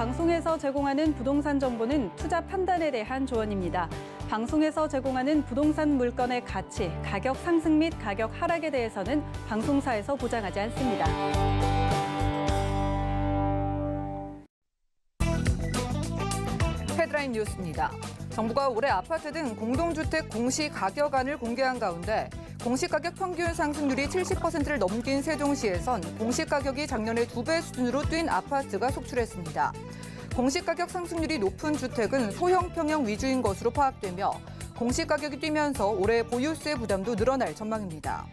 방송에서 제공하는 부동산 정보는 투자 판단에 대한 조언입니다. 방송에서 제공하는 부동산 물건의 가치, 가격 상승 및 가격 하락에 대해서는 방송사에서 보장하지 않습니다. 헤드라인 뉴스입니다. 정부가 올해 아파트 등 공동주택 공시 가격안을 공개한 가운데 공시가격 평균 상승률이 70%를 넘긴 세종시에선 공시가격이 작년의 두 배 수준으로 뛴 아파트가 속출했습니다. 공시가격 상승률이 높은 주택은 소형 평형 위주인 것으로 파악되며 공시가격이 뛰면서 올해 보유세 부담도 늘어날 전망입니다.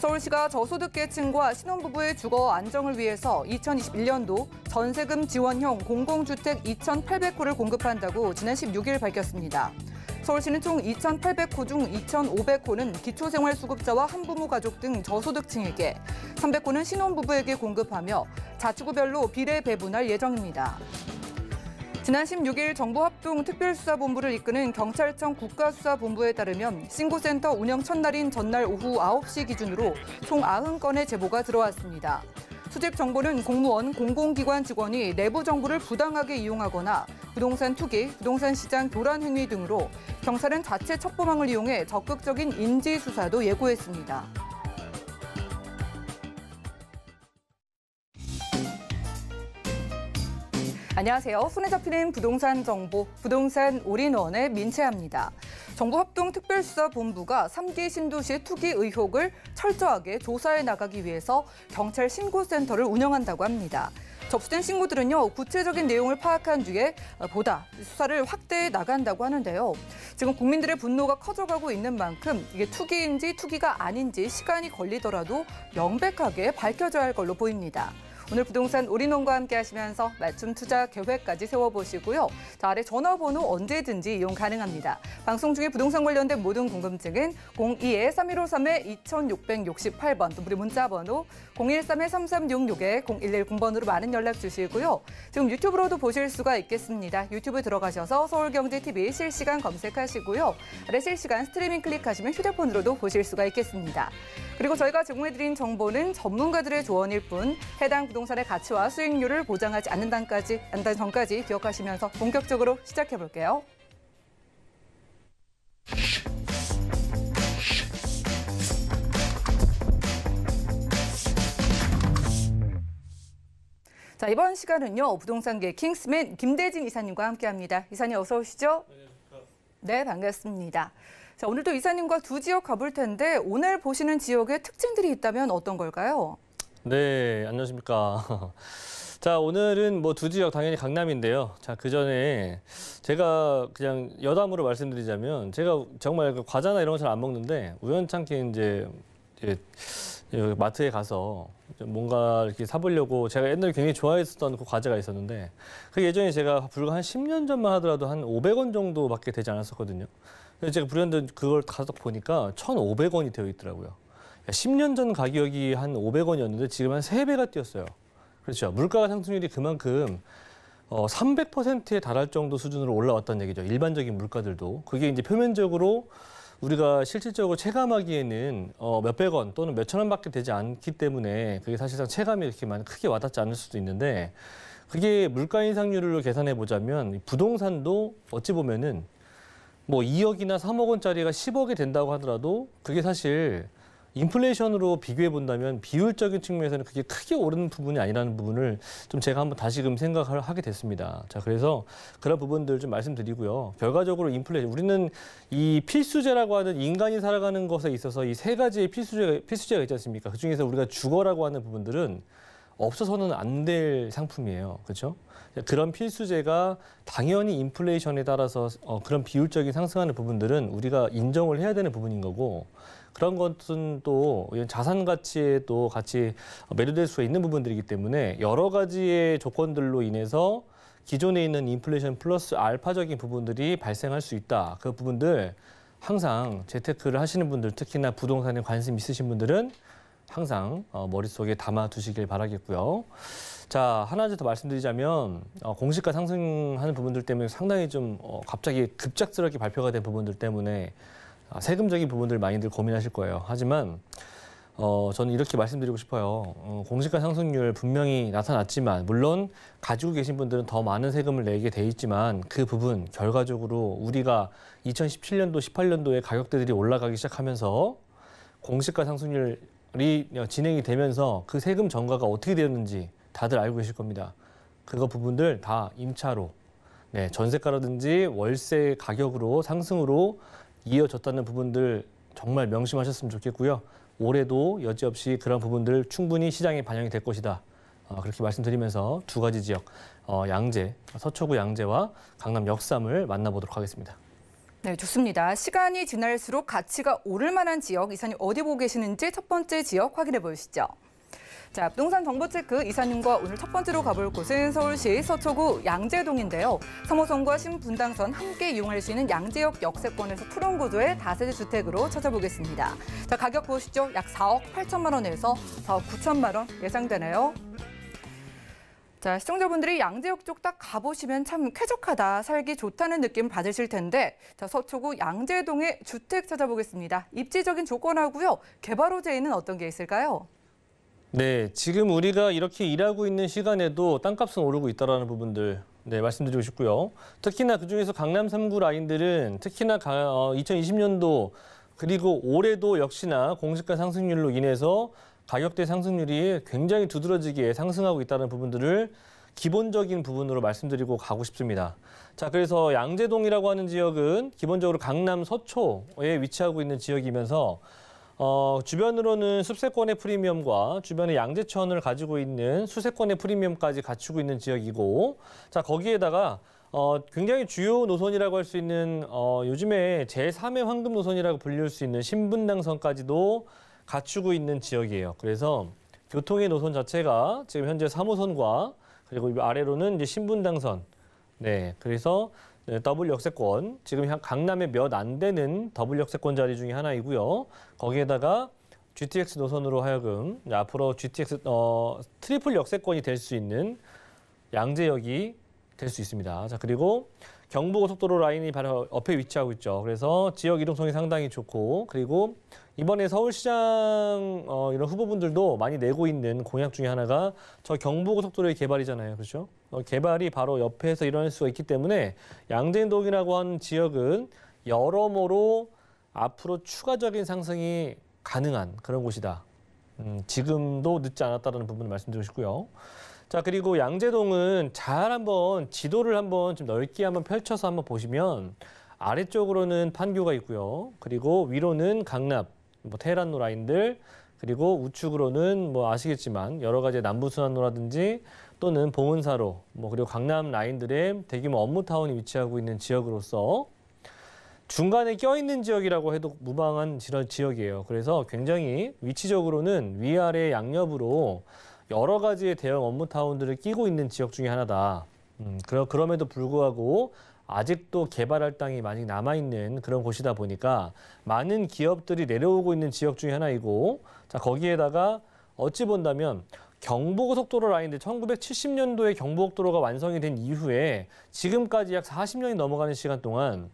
서울시가 저소득계층과 신혼부부의 주거 안정을 위해서 2021년도 전세금 지원형 공공주택 2,800호를 공급한다고 지난 16일 밝혔습니다. 서울시는 총 2,800호 중 2,500호는 기초생활수급자와 한부모 가족 등 저소득층에게, 300호는 신혼부부에게 공급하며 자치구별로 비례 배분할 예정입니다. 지난 16일 정부합동특별수사본부를 이끄는 경찰청 국가수사본부에 따르면 신고센터 운영 첫날인 전날 오후 9시 기준으로 총 90건의 제보가 들어왔습니다. 수집 정보는 공무원, 공공기관 직원이 내부 정보를 부당하게 이용하거나 부동산 투기, 부동산 시장 교란 행위 등으로 경찰은 자체 첩보망을 이용해 적극적인 인지 수사도 예고했습니다. 안녕하세요. 손에 잡히는 부동산 정보, 부동산 올인원의 민채입니다 정부합동특별수사본부가 3기 신도시 투기 의혹을 철저하게 조사해 나가기 위해서 경찰 신고센터를 운영한다고 합니다. 접수된 신고들은요 구체적인 내용을 파악한 뒤에 어, 보다 수사를 확대해 나간다고 하는데요. 지금 국민들의 분노가 커져가고 있는 만큼 이게 투기인지 투기가 아닌지 시간이 걸리더라도 명백하게 밝혀져야 할 걸로 보입니다. 오늘 부동산 올인원과 함께 하시면서 맞춤 투자 계획까지 세워보시고요. 자, 아래 전화번호 언제든지 이용 가능합니다. 방송 중에 부동산 관련된 모든 궁금증은 02-3153-2668번 또 우리 문자번호 013-3366에 0110번으로 많은 연락 주시고요. 지금 유튜브로도 보실 수가 있겠습니다. 유튜브 들어가셔서 서울경제TV 실시간 검색하시고요. 아래 실시간 스트리밍 클릭하시면 휴대폰으로도 보실 수가 있겠습니다. 그리고 저희가 제공해드린 정보는 전문가들의 조언일 뿐 해당 부동산의 가치와 수익률을 보장하지 않는단까지 안단 전까지 기억하시면서 본격적으로 시작해볼게요. 자, 이번 시간은요. 부동산계 킹스맨 김대진 이사님과 함께합니다. 이사님 어서 오시죠. 네, 반갑습니다. 자, 오늘도 이사님과 두 지역 가볼 텐데 오늘 보시는 지역의 특징들이 있다면 어떤 걸까요? 네, 안녕하십니까. 자, 오늘은 뭐 두 지역 당연히 강남인데요. 자, 그 전에 제가 그냥 여담으로 말씀드리자면 제가 정말 그 과자나 이런 거잘안 먹는데 우연찮게 이제, 이제 마트에 가서 뭔가 이렇게 사보려고 제가 옛날에 굉장히 좋아했었던 그 과제가 있었는데 그 예전에 제가 불과 한 10년 전만 하더라도 한 500원 정도밖에 되지 않았었거든요. 그래서 제가 불현듯 그걸 가서 보니까 1,500원이 되어 있더라고요. 10년 그러니까 전 가격이 한 500원이었는데 지금 한 3배가 뛰었어요. 그렇죠. 물가 상승률이 그만큼 300%에 어, 달할 정도 수준으로 올라왔다는 얘기죠. 일반적인 물가들도. 그게 이제 표면적으로 우리가 실질적으로 체감하기에는 어, 몇백 원 또는 몇천 원밖에 되지 않기 때문에 그게 사실상 체감이 이렇게 많이 크게 와닿지 않을 수도 있는데 그게 물가 인상률을 계산해 보자면 부동산도 어찌 보면은 뭐 2억이나 3억 원짜리가 10억이 된다고 하더라도 그게 사실 인플레이션으로 비교해 본다면 비율적인 측면에서는 그게 크게 오르는 부분이 아니라는 부분을 좀 제가 한번 다시금 생각을 하게 됐습니다. 자, 그래서 그런 부분들 좀 말씀드리고요. 결과적으로 인플레이션 우리는 이 필수제라고 하는 인간이 살아가는 것에 있어서 이 세 가지의 필수제 필수제가 있지 않습니까? 그중에서 우리가 주거라고 하는 부분들은 없어서는 안 될 상품이에요. 그렇죠? 그런 필수제가 당연히 인플레이션에 따라서 어, 그런 비율적인 상승하는 부분들은 우리가 인정을 해야 되는 부분인 거고 그런 것은 또 자산 가치에도 같이 매료될 수 있는 부분들이기 때문에 여러 가지의 조건들로 인해서 기존에 있는 인플레이션 플러스 알파적인 부분들이 발생할 수 있다. 그 부분들 항상 재테크를 하시는 분들 특히나 부동산에 관심 있으신 분들은 항상 어, 머릿속에 담아두시길 바라겠고요. 자 하나 더 말씀드리자면 어, 공시가 상승하는 부분들 때문에 상당히 좀 어, 갑자기 급작스럽게 발표가 된 부분들 때문에 아, 세금적인 부분들 많이들 고민하실 거예요. 하지만 어, 저는 이렇게 말씀드리고 싶어요. 어, 공시가 상승률 분명히 나타났지만 물론 가지고 계신 분들은 더 많은 세금을 내게 돼 있지만 그 부분 결과적으로 우리가 2017년도, 18년도에 가격대들이 올라가기 시작하면서 공시가 상승률이 진행이 되면서 그 세금 전가가 어떻게 되었는지 다들 알고 계실 겁니다. 그거 부분들 다 임차로 네, 전세가라든지 월세 가격으로 상승으로 이어졌다는 부분들 정말 명심하셨으면 좋겠고요. 올해도 여지없이 그런 부분들 충분히 시장에 반영이 될 것이다. 어, 그렇게 말씀드리면서 두 가지 지역 어, 양재, 서초구 양재와 강남 역삼을 만나보도록 하겠습니다. 네, 좋습니다. 시간이 지날수록 가치가 오를 만한 지역, 이사님 어디 보고 계시는지 첫 번째 지역 확인해 보시죠. 자, 부동산 정보체크 이사님과 오늘 첫 번째로 가볼 곳은 서울시 서초구 양재동인데요. 3호선과 신분당선 함께 이용할 수 있는 양재역 역세권에서 푸른 구조의 다세대 주택으로 찾아보겠습니다. 자, 가격 보시죠. 약 4억 8천만 원에서 4억 9천만 원예상되네요 자, 시청자분들이 양재역 쪽 딱 가보시면 참 쾌적하다, 살기 좋다는 느낌 받으실 텐데, 자, 서초구 양재동의 주택 찾아보겠습니다. 입지적인 조건하고요. 개발 호재에는 어떤 게 있을까요? 네, 지금 우리가 이렇게 일하고 있는 시간에도 땅값은 오르고 있다라는 부분들 네, 말씀드리고 싶고요. 특히나 그중에서 강남 3구 라인들은 특히나 가, 어, 2020년도 그리고 올해도 역시나 공시가 상승률로 인해서 가격대 상승률이 굉장히 두드러지게 상승하고 있다는 부분들을 기본적인 부분으로 말씀드리고 가고 싶습니다. 자, 그래서 양재동이라고 하는 지역은 기본적으로 강남 서초에 위치하고 있는 지역이면서 어, 주변으로는 숲세권의 프리미엄과 주변에 양재천을 가지고 있는 수세권의 프리미엄까지 갖추고 있는 지역이고 자 거기에다가 어, 굉장히 주요 노선이라고 할 수 있는 어, 요즘에 제3의 황금 노선이라고 불릴 수 있는 신분당선까지도 갖추고 있는 지역이에요. 그래서 교통의 노선 자체가 지금 현재 3호선과 그리고 아래로는 이제 신분당선. 네, 그래서 네, 더블 역세권, 지금 강남에 몇 안 되는 더블 역세권 자리 중에 하나이고요. 거기에다가 GTX 노선으로 하여금 앞으로 GTX 어, 트리플 역세권이 될 수 있는 양재역이 될 수 있습니다. 자 그리고 경부고속도로 라인이 바로 옆에 위치하고 있죠. 그래서 지역 이동성이 상당히 좋고 그리고 이번에 서울시장 어, 이런 후보분들도 많이 내고 있는 공약 중에 하나가 저 경부고속도로의 개발이잖아요. 그렇죠? 어, 개발이 바로 옆에서 일어날 수가 있기 때문에 양재동이라고 하는 지역은 여러모로 앞으로 추가적인 상승이 가능한 그런 곳이다. 음, 지금도 늦지 않았다는 부분을 말씀드리고 싶고요. 자 그리고 양재동은 잘 한번 지도를 한번 좀 넓게 한번 펼쳐서 한번 보시면 아래쪽으로는 판교가 있고요. 그리고 위로는 강남, 뭐 테헤란로 라인들 그리고 우측으로는 뭐 아시겠지만 여러 가지 남부순환로라든지 또는 봉은사로 뭐 그리고 강남 라인들의 대규모 업무타운이 위치하고 있는 지역으로서 중간에 껴있는 지역이라고 해도 무방한 지역이에요. 그래서 굉장히 위치적으로는 위아래 양옆으로 여러 가지의 대형 업무타운들을 끼고 있는 지역 중의 하나다. 음, 그럼에도 불구하고 아직도 개발할 땅이 많이 남아있는 그런 곳이다 보니까 많은 기업들이 내려오고 있는 지역 중에 하나이고 자 거기에다가 어찌 본다면 경부고속도로 라인인데 1970년도에 경부고속도로가 완성이 된 이후에 지금까지 약 40년이 넘어가는 시간 동안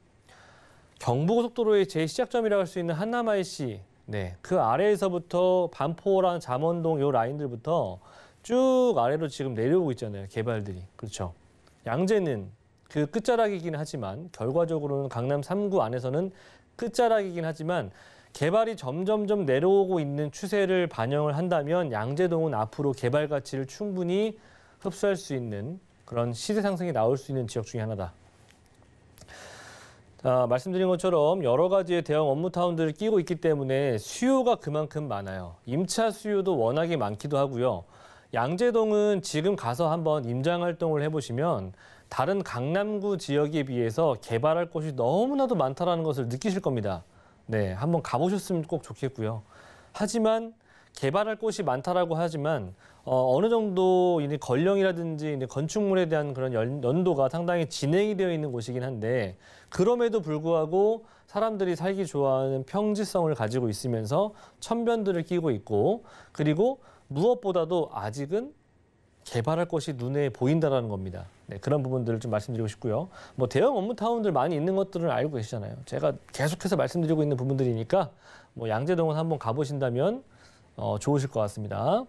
경부고속도로의 제 시작점이라고 할 수 있는 한남이 c 네, 그 아래에서부터 반포랑 잠원동 요 라인들부터 쭉 아래로 지금 내려오고 있잖아요. 개발들이. 그렇죠. 양재는 그 끝자락이긴 하지만 결과적으로는 강남 3구 안에서는 끝자락이긴 하지만 개발이 점점점 내려오고 있는 추세를 반영을 한다면 양재동은 앞으로 개발 가치를 충분히 흡수할 수 있는 그런 시세 상승이 나올 수 있는 지역 중의 하나다. 아, 말씀드린 것처럼 여러 가지의 대형 업무타운들을 끼고 있기 때문에 수요가 그만큼 많아요. 임차 수요도 워낙에 많기도 하고요. 양재동은 지금 가서 한번 임장 활동을 해보시면 다른 강남구 지역에 비해서 개발할 곳이 너무나도 많다는 것을 느끼실 겁니다. 네, 한번 가보셨으면 꼭 좋겠고요. 하지만 개발할 곳이 많다라고 하지만 어, 어느 정도 이제 건령이라든지 건축물에 대한 그런 연, 연도가 상당히 진행이 되어 있는 곳이긴 한데 그럼에도 불구하고 사람들이 살기 좋아하는 평지성을 가지고 있으면서 천변들을 끼고 있고 그리고 무엇보다도 아직은 개발할 곳이 눈에 보인다라는 겁니다. 네, 그런 부분들을 좀 말씀드리고 싶고요. 뭐 대형 업무 타운들 많이 있는 것들을 알고 계시잖아요. 제가 계속해서 말씀드리고 있는 부분들이니까 뭐 양재동은 한번 가보신다면 어, 좋으실 것 같습니다.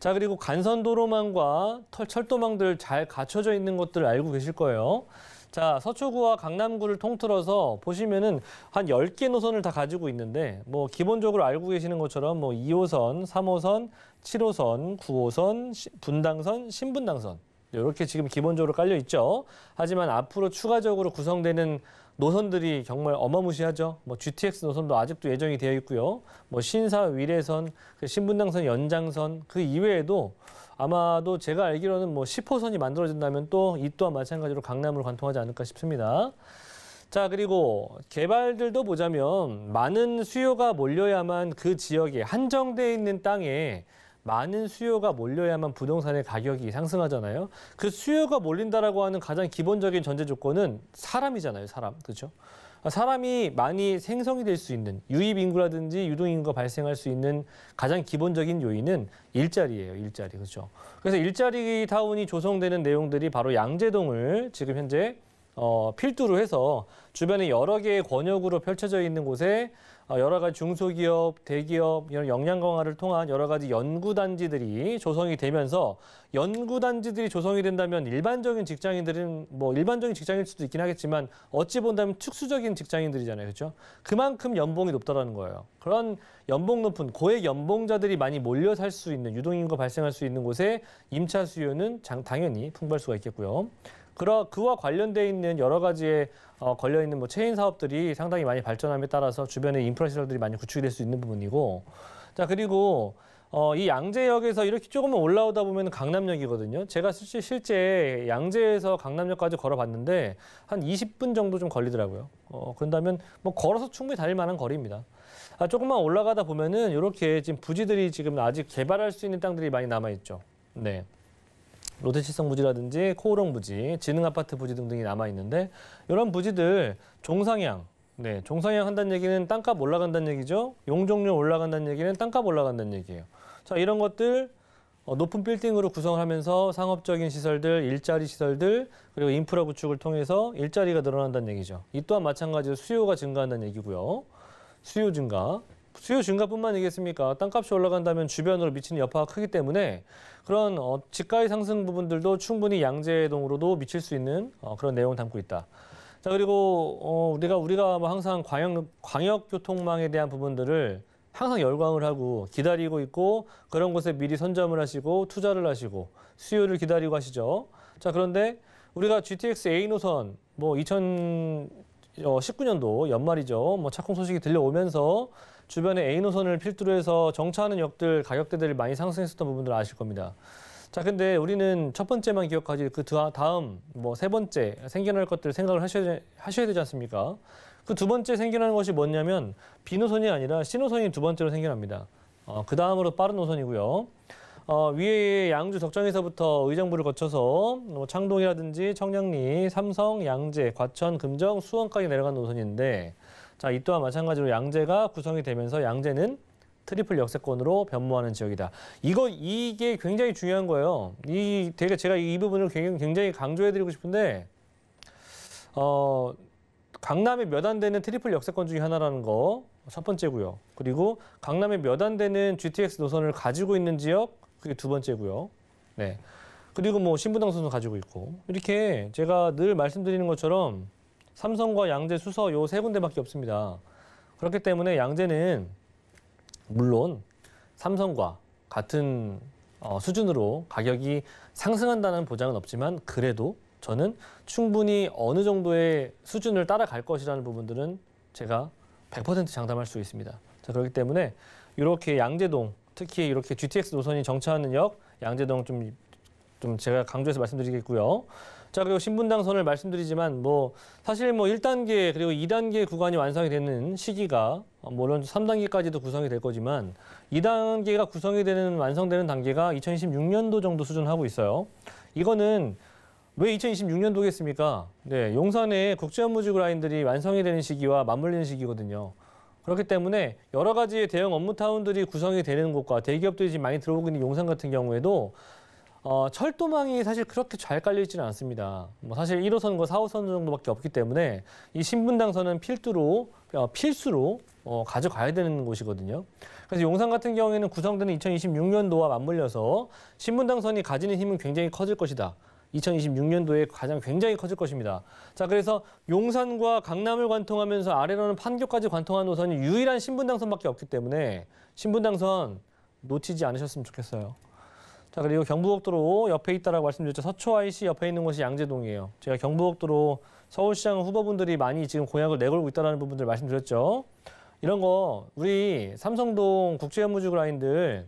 자 그리고 간선도로망과 철도망들 잘 갖춰져 있는 것들 알고 계실 거예요. 자, 서초구와 강남구를 통틀어서 보시면은 한 10개 노선을 다 가지고 있는데 뭐 기본적으로 알고 계시는 것처럼 뭐 2호선, 3호선, 7호선, 9호선, 분당선, 신분당선 이렇게 지금 기본적으로 깔려 있죠. 하지만 앞으로 추가적으로 구성되는 노선들이 정말 어마무시하죠. 뭐 GTX 노선도 아직도 예정이 되어 있고요. 뭐 신사 위례선, 그 신분당선 연장선 그 이외에도 아마도 제가 알기로는 뭐 10호선이 만들어진다면 또 이 또한 마찬가지로 강남으 관통하지 않을까 싶습니다. 자, 그리고 개발들도 보자면 많은 수요가 몰려야만 그 지역에 한정돼 있는 땅에 많은 수요가 몰려야만 부동산의 가격이 상승하잖아요. 그 수요가 몰린다라고 하는 가장 기본적인 전제 조건은 사람이잖아요, 사람. 그렇죠? 그러니까 사람이 많이 생성이 될 수 있는 유입 인구라든지 유동 인구가 발생할 수 있는 가장 기본적인 요인은 일자리예요, 일자리. 그렇죠? 그래서 일자리 타운이 조성되는 내용들이 바로 양재동을 지금 현재 어, 필두로 해서 주변에 여러 개의 권역으로 펼쳐져 있는 곳에 어, 여러 가지 중소기업, 대기업 이런 역량 강화를 통한 여러 가지 연구단지들이 조성이 되면서 연구단지들이 조성이 된다면 일반적인 직장인들은 뭐 일반적인 직장일 수도 있긴 하겠지만 어찌 본다면 특수적인 직장인들이잖아요, 그렇죠? 그만큼 연봉이 높다라는 거예요. 그런 연봉 높은 고액 연봉자들이 많이 몰려 살 수 있는 유동인구가 발생할 수 있는 곳에 임차 수요는 장, 당연히 풍부할 수가 있겠고요. 그러 그와 관련돼 있는 여러 가지의 어, 걸려 있는 뭐 체인 사업들이 상당히 많이 발전함에 따라서 주변의 인프라 시설들이 많이 구축이 될 수 있는 부분이고 자 그리고 어, 이 양재역에서 이렇게 조금만 올라오다 보면 강남역이거든요. 제가 실제, 실제 양재에서 강남역까지 걸어봤는데 한 20분 정도 좀 걸리더라고요. 어, 그런다면 뭐 걸어서 충분히 다닐 만한 거리입니다. 아, 조금만 올라가다 보면은 이렇게 지금 부지들이 지금 아직 개발할 수 있는 땅들이 많이 남아 있죠. 네. 로드시성 부지라든지 코오롱 부지, 지능 아파트 부지 등등이 남아 있는데 이런 부지들 종상향 네, 종상향 한다는 얘기는 땅값 올라간다는 얘기죠. 용적률 올라간다는 얘기는 땅값 올라간다는 얘기예요. 자, 이런 것들 어, 높은 빌딩으로 구성을 하면서 상업적인 시설들, 일자리 시설들, 그리고 인프라 구축을 통해서 일자리가 늘어난다는 얘기죠. 이 또한 마찬가지로 수요가 증가한다는 얘기고요. 수요 증가. 수요 증가뿐만이겠습니까? 땅값이 올라간다면 주변으로 미치는 여파가 크기 때문에 그런 어, 집가의 상승 부분들도 충분히 양재동으로도 미칠 수 있는 어, 그런 내용을 담고 있다. 자 그리고 어, 우리가 우리가 뭐 항상 광역 광역 교통망에 대한 부분들을 항상 열광을 하고 기다리고 있고 그런 곳에 미리 선점을 하시고 투자를 하시고 수요를 기다리고 하시죠. 자 그런데 우리가 GTX A 노선 뭐 2019년도 어, 연말이죠. 뭐 착공 소식이 들려오면서 주변에 A 노선을 필두로 해서 정차하는 역들 가격대들이 많이 상승했었던 부분들 아실 겁니다. 자, 근데 우리는 첫 번째만 기억하지 그 다음 뭐 세 번째 생겨날 것들 생각을 하셔야, 하셔야 되지 않습니까? 그 두 번째 생겨나는 것이 뭐냐면 B 노선이 아니라 C 노선이 두 번째로 생겨납니다. 어, 그 다음으로 빠른 노선이고요. 어, 위에 양주 덕정에서부터 의정부를 거쳐서 뭐 창동이라든지 청량리, 삼성, 양재, 과천, 금정, 수원까지 내려간 노선인데 자, 이 또한 마찬가지로 양재가 구성이 되면서 양재는 트리플 역세권으로 변모하는 지역이다. 이거 이게 굉장히 중요한 거예요. 이 되게 제가 이 부분을 굉장히, 굉장히 강조해드리고 싶은데 어 강남에 몇 안 되는 트리플 역세권 중에 하나라는 거첫 번째고요. 그리고 강남에 몇 안 되는 GTX 노선을 가지고 있는 지역 그게 두 번째고요. 네. 그리고 뭐 신분당 선수 가지고 있고 이렇게 제가 늘 말씀드리는 것처럼 삼성과 양재, 수서 요 세 군데밖에 없습니다. 그렇기 때문에 양재는 물론 삼성과 같은 어, 수준으로 가격이 상승한다는 보장은 없지만 그래도 저는 충분히 어느 정도의 수준을 따라갈 것이라는 부분들은 제가 100% 장담할 수 있습니다. 자, 그렇기 때문에 이렇게 양재동 특히 이렇게 GTX 노선이 정차하는 역 양재동 좀, 좀 제가 강조해서 말씀드리겠고요. 자, 그리고 신분당 선을 말씀드리지만 뭐 사실 뭐 1단계 그리고 2단계 구간이 완성이 되는 시기가 물론 3단계까지도 구성이 될 거지만 2단계가 구성이 되는 완성되는 단계가 2026년도 정도 수준하고 있어요. 이거는 왜 2026년도겠습니까? 네, 용산에 국제 업무지 그라인들이 완성이 되는 시기와 맞물리는 시기거든요. 그렇기 때문에 여러 가지의 대형 업무 타운들이 구성이 되는 곳과 대기업들이 지금 많이 들어오고 있는 용산 같은 경우에도 어, 철도망이 사실 그렇게 잘 깔려있지는 않습니다. 뭐 사실 1호선과 4호선 정도밖에 없기 때문에 이 신분당선은 필두로 어, 필수로 어, 가져가야 되는 곳이거든요. 그래서 용산 같은 경우에는 구성되는 2026년도와 맞물려서 신분당선이 가지는 힘은 굉장히 커질 것이다. 2026년도에 가장 굉장히 커질 것입니다. 자, 그래서 용산과 강남을 관통하면서 아래로는 판교까지 관통한 노선이 유일한 신분당선밖에 없기 때문에 신분당선 놓치지 않으셨으면 좋겠어요. 자 그리고 경부고속도로 옆에 있다라고 말씀드렸죠. 서초 IC 옆에 있는 곳이 양재동이에요. 제가 경부고속도로 서울시장 후보분들이 많이 지금 공약을 내걸고 있다는 라 부분들 말씀드렸죠. 이런 거 우리 삼성동 국제연무지 그라인들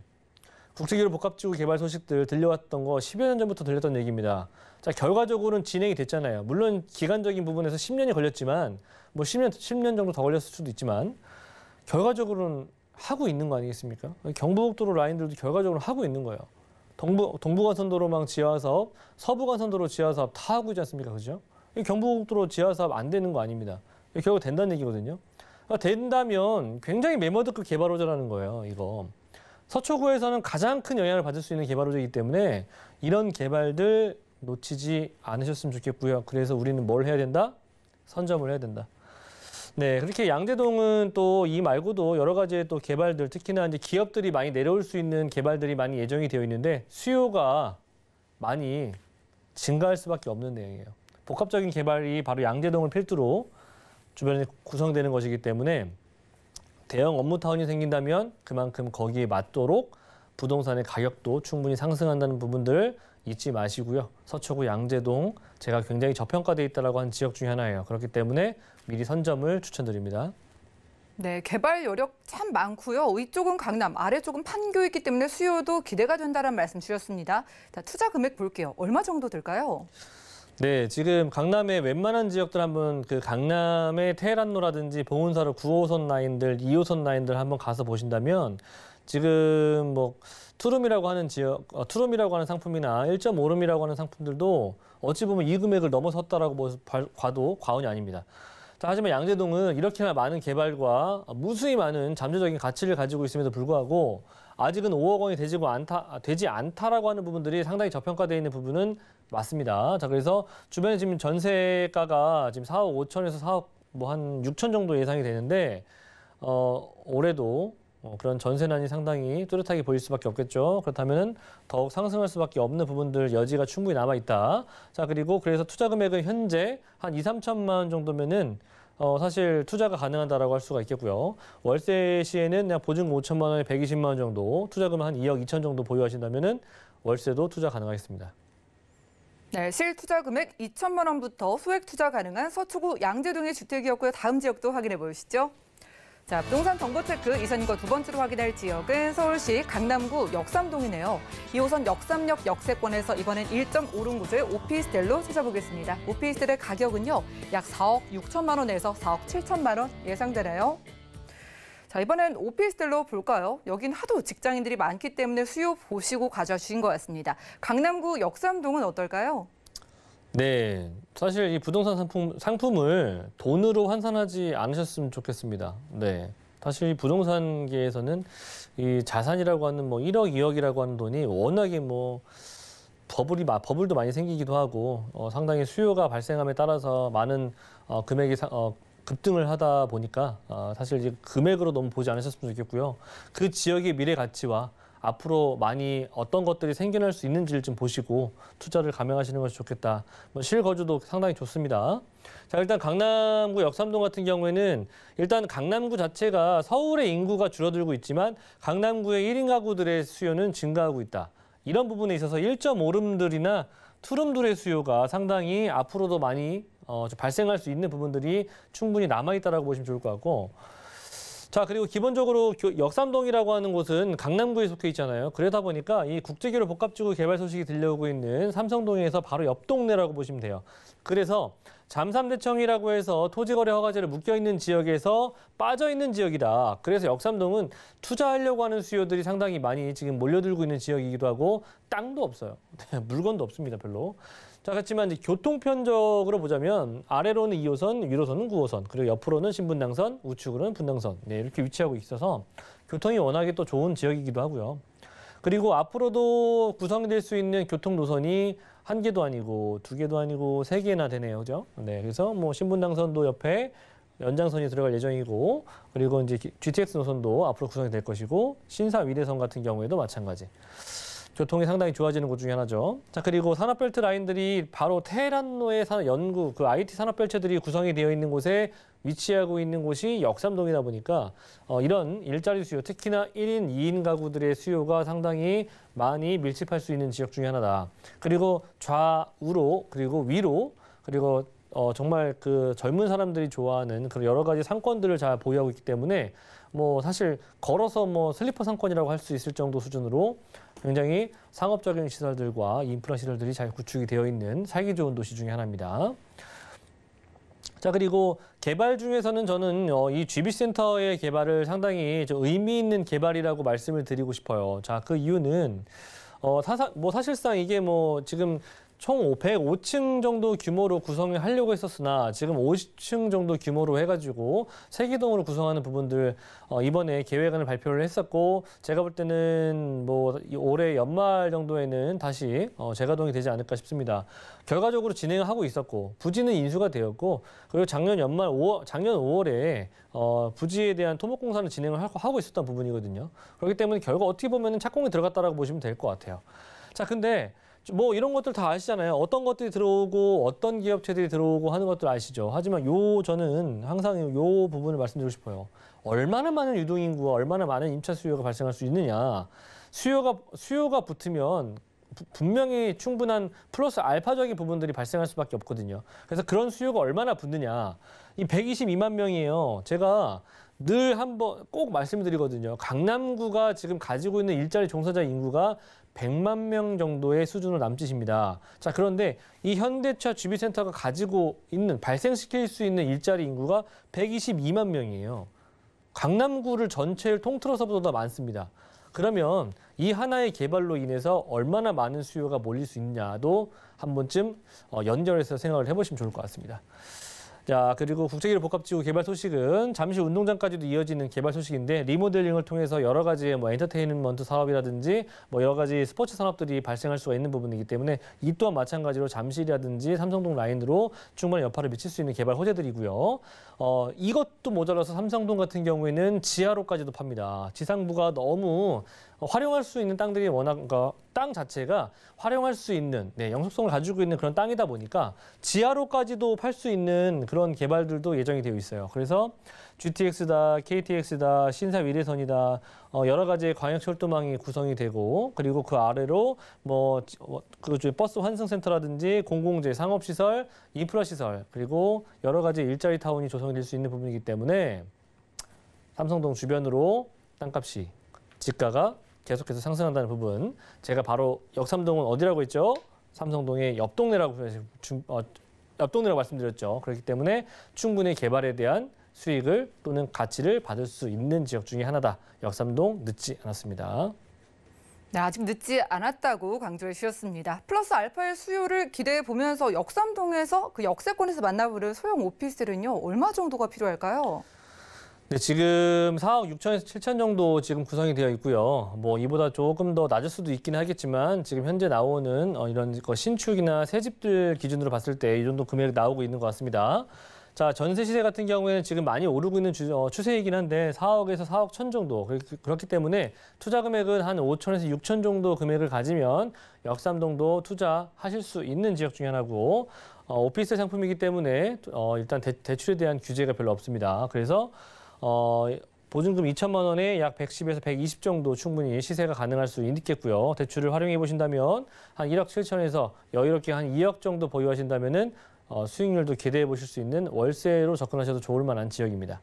국제기로 복합지구 개발 소식들 들려왔던 거 10여 년 전부터 들렸던 얘기입니다. 자 결과적으로는 진행이 됐잖아요. 물론 기간적인 부분에서 10년이 걸렸지만 뭐 10년 10년 정도 더 걸렸을 수도 있지만 결과적으로는 하고 있는 거 아니겠습니까? 경부고속도로 라인들도 결과적으로 하고 있는 거예요. 동부 동부간선도로망 지하 사업, 서부간선도로 지하 사업 다 하고 있지 않습니까, 그죠? 경부고속도로 지하 사업 안 되는 거 아닙니다. 결국 된다는 얘기거든요. 그러니까 된다면 굉장히 메머드급 개발호재라는 거예요, 이거. 서초구에서는 가장 큰 영향을 받을 수 있는 개발호재이기 때문에 이런 개발들 놓치지 않으셨으면 좋겠고요. 그래서 우리는 뭘 해야 된다? 선점을 해야 된다. 네, 그렇게 양재동은 또 이 말고도 여러 가지 또 개발들, 특히나 이제 기업들이 많이 내려올 수 있는 개발들이 많이 예정이 되어 있는데 수요가 많이 증가할 수밖에 없는 내용이에요. 복합적인 개발이 바로 양재동을 필두로 주변에 구성되는 것이기 때문에 대형 업무타운이 생긴다면 그만큼 거기에 맞도록 부동산의 가격도 충분히 상승한다는 부분들 잊지 마시고요. 서초구 양재동 제가 굉장히 저평가돼 있다라고 한 지역 중에 하나예요. 그렇기 때문에 미리 선점을 추천드립니다. 네, 개발 여력 참 많고요. 위쪽은 강남, 아래쪽은 판교이기 때문에 수요도 기대가 된다는 말씀 주셨습니다. 자, 투자 금액 볼게요. 얼마 정도 될까요? 네, 지금 강남의 웬만한 지역들 한번 그 강남의 테란로라든지 봉은사로 9호선 라인들, 2호선 라인들 한번 가서 보신다면 지금 뭐 투룸이라고 하는 지역, 어, 투룸이라고 하는 상품이나 1.5룸이라고 하는 상품들도 어찌 보면 이 금액을 넘어섰다라고 봐도 과언이 아닙니다. 자, 하지만 양재동은 이렇게나 많은 개발과 무수히 많은 잠재적인 가치를 가지고 있음에도 불구하고 아직은 5억 원이 되지 않다, 되지 않다라고 하는 부분들이 상당히 저평가되어 있는 부분은 맞습니다. 자, 그래서 주변에 지금 전세가가 지금 4억 5천에서 4억 뭐 한 6천 정도 예상이 되는데, 어, 올해도 어, 그런 전세난이 상당히 뚜렷하게 보일 수밖에 없겠죠. 그렇다면 더욱 상승할 수밖에 없는 부분들 여지가 충분히 남아 있다. 자 그리고 그래서 투자 금액은 현재 한 2, 3천만 원 정도면은 어, 사실 투자가 가능하다라고 할 수가 있겠고요. 월세 시에는 그냥 보증금 5천만 원에 120만 원 정도, 투자금 한 2억 2천 정도 보유하신다면은 월세도 투자 가능하겠습니다. 네, 실 투자 금액 2천만 원부터 소액 투자 가능한 서초구 양재동의 주택이었고요. 다음 지역도 확인해 보시죠. 자, 부동산 정보체크 이사님과두 번째로 확인할 지역은 서울시 강남구 역삼동이네요. 2호선 역삼역 역세권에서 이번엔 1.5룸구조의 오피스텔로 찾아보겠습니다. 오피스텔의 가격은요, 약 4억 6천만 원에서 4억 7천만 원 예상되나요? 자, 이번엔 오피스텔로 볼까요? 여긴 하도 직장인들이 많기 때문에 수요 보시고 가져주신 것 같습니다. 강남구 역삼동은 어떨까요? 네, 사실 이 부동산 상품, 상품을 돈으로 환산하지 않으셨으면 좋겠습니다. 네. 사실 이 부동산계에서는 이 자산이라고 하는 뭐 1억, 2억이라고 하는 돈이 워낙에 뭐 버블이 버블도 많이 생기기도 하고 어, 상당히 수요가 발생함에 따라서 많은 어, 금액이 사, 어, 급등을 하다 보니까 어, 사실 이제 금액으로 너무 보지 않으셨으면 좋겠고요. 그 지역의 미래 가치와 앞으로 많이 어떤 것들이 생겨날 수 있는지를 좀 보시고 투자를 감행하시는 것이 좋겠다. 뭐 실거주도 상당히 좋습니다. 자 일단 강남구 역삼동 같은 경우에는 일단 강남구 자체가 서울의 인구가 줄어들고 있지만 강남구의 1인 가구들의 수요는 증가하고 있다. 이런 부분에 있어서 1 5름들이나 투룸들의 수요가 상당히 앞으로도 많이 어, 발생할 수 있는 부분들이 충분히 남아있다고 라 보시면 좋을 것 같고 자, 그리고 기본적으로 역삼동이라고 하는 곳은 강남구에 속해 있잖아요. 그러다 보니까 이 국제기로 복합지구 개발 소식이 들려오고 있는 삼성동에서 바로 옆 동네라고 보시면 돼요. 그래서 잠삼대청이라고 해서 토지거래 허가제를 묶여있는 지역에서 빠져있는 지역이다. 그래서 역삼동은 투자하려고 하는 수요들이 상당히 많이 지금 몰려들고 있는 지역이기도 하고 땅도 없어요. 물건도 없습니다, 별로. 자, 그렇지만 이제 교통 편적으로 보자면 아래로는 2호선, 위로선는 9호선, 그리고 옆으로는 신분당선, 우측으로는 분당선. 네, 이렇게 위치하고 있어서 교통이 워낙에 또 좋은 지역이기도 하고요. 그리고 앞으로도 구성될 수 있는 교통 노선이 한 개도 아니고 두 개도 아니고 세 개나 되네요. 그죠? 네. 그래서 뭐 신분당선도 옆에 연장선이 들어갈 예정이고 그리고 이제 GTX 노선도 앞으로 구성이 될 것이고 신사 위대선 같은 경우에도 마찬가지. 교통이 상당히 좋아지는 곳 중에 하나죠. 자 그리고 산업벨트 라인들이 바로 테헤란로의 산업 연구, 그 IT 산업벨체들이 구성이 되어 있는 곳에 위치하고 있는 곳이 역삼동이다 보니까 어, 이런 일자리 수요, 특히나 1인, 2인 가구들의 수요가 상당히 많이 밀집할 수 있는 지역 중에 하나다. 그리고 좌우로, 그리고 위로, 그리고 어, 정말 그 젊은 사람들이 좋아하는 그런 여러 가지 상권들을 잘 보유하고 있기 때문에 뭐 사실 걸어서 뭐 슬리퍼 상권이라고 할 수 있을 정도 수준으로 굉장히 상업적인 시설들과 인프라 시설들이 잘 구축이 되어 있는 살기 좋은 도시 중에 하나입니다. 자 그리고 개발 중에서는 저는 어, 이 GB 센터의 개발을 상당히 의미 있는 개발이라고 말씀을 드리고 싶어요. 자그 이유는 어, 사사, 뭐 사실상 이게 뭐 지금 총 105층 정도 규모로 구성을 하려고 했었으나 지금 50층 정도 규모로 해가지고 세기동으로 구성하는 부분들 어, 이번에 계획안을 발표를 했었고 제가 볼 때는 뭐 올해 연말 정도에는 다시 어, 재가동이 되지 않을까 싶습니다. 결과적으로 진행을 하고 있었고 부지는 인수가 되었고 그리고 작년 연말 5월 작년 5월에 어, 부지에 대한 토목공사를 진행을 하고 있었던 부분이거든요. 그렇기 때문에 결과 어떻게 보면 착공이 들어갔다라고 보시면 될 것 같아요. 자 근데 뭐 이런 것들 다 아시잖아요. 어떤 것들이 들어오고 어떤 기업체들이 들어오고 하는 것들 아시죠. 하지만 요 저는 항상 요 부분을 말씀드리고 싶어요. 얼마나 많은 유동인구와 얼마나 많은 임차 수요가 발생할 수 있느냐. 수요가 수요가 붙으면 분명히 충분한 플러스 알파적인 부분들이 발생할 수밖에 없거든요. 그래서 그런 수요가 얼마나 붙느냐. 이 122만 명이에요. 제가 늘 한번 꼭 말씀드리거든요. 강남구가 지금 가지고 있는 일자리 종사자 인구가 백만명 정도의 수준으로 남짓입니다. 자, 그런데 이 현대차 주비센터가 가지고 있는 발생시킬 수 있는 일자리 인구가 122만 명이에요. 강남구를 전체를 통틀어서보다 많습니다. 그러면 이 하나의 개발로 인해서 얼마나 많은 수요가 몰릴 수 있냐도 한 번쯤 어, 연결해서 생각을 해보시면 좋을 것 같습니다. 자, 그리고 국제기후 복합지구 개발 소식은 잠시 운동장까지도 이어지는 개발 소식인데 리모델링을 통해서 여러 가지의 뭐 엔터테인먼트 사업이라든지 뭐 여러 가지 스포츠 산업들이 발생할 수가 있는 부분이기 때문에 이 또한 마찬가지로 잠실이라든지 삼성동 라인으로 충분한 여파를 미칠 수 있는 개발 호재들이고요. 어, 이것도 모자라서 삼성동 같은 경우에는 지하로까지도 팝니다. 지상부가 너무 활용할 수 있는 땅들이 워낙 그러니까 땅 자체가 활용할 수 있는 네, 영속성을 가지고 있는 그런 땅이다 보니까 지하로까지도 팔 수 있는 그런 개발들도 예정이 되어 있어요. 그래서 GTX다, KTX다, 신사 위례선이다 어, 여러 가지의 광역철도망이 구성이 되고 그리고 그 아래로 뭐그 어, 버스 환승센터라든지 공공재, 상업시설, 인프라시설 그리고 여러 가지 일자리 타운이 조성될수 있는 부분이기 때문에 삼성동 주변으로 땅값이 집가가 계속해서 상승한다는 부분 제가 바로 역삼동은 어디라고 했죠? 삼성동의 옆 동네라고 어, 옆 동네라고 말씀드렸죠. 그렇기 때문에 충분히 개발에 대한 수익을 또는 가치를 받을 수 있는 지역 중의 하나다. 역삼동 늦지 않았습니다. 네, 아직 늦지 않았다고 강조해 주셨습니다. 플러스 알파의 수요를 기대해 보면서 역삼동에서 그 역세권에서 만나보는 소형 오피스텔은요. 얼마 정도가 필요할까요? 네, 지금 4억 6천에서 7천 정도 지금 구성이 되어 있고요. 뭐 이보다 조금 더 낮을 수도 있긴 하겠지만 지금 현재 나오는 어, 이런 신축이나 새 집들 기준으로 봤을 때 이 정도 금액이 나오고 있는 것 같습니다. 자, 전세 시세 같은 경우에는 지금 많이 오르고 있는 주, 어, 추세이긴 한데 4억에서 4억 천 정도. 그렇기 때문에 투자 금액은 한 5천에서 6천 정도 금액을 가지면 역삼동도 투자하실 수 있는 지역 중에 하나고 어, 오피스 상품이기 때문에 어, 일단 대, 대출에 대한 규제가 별로 없습니다. 그래서 어, 보증금 2천만 원에 약 110에서 120 정도 충분히 시세가 가능할 수 있겠고요. 대출을 활용해 보신다면 한 1억 7천에서 여유롭게 한 2억 정도 보유하신다면 은 어, 수익률도 기대해 보실 수 있는 월세로 접근하셔도 좋을 만한 지역입니다.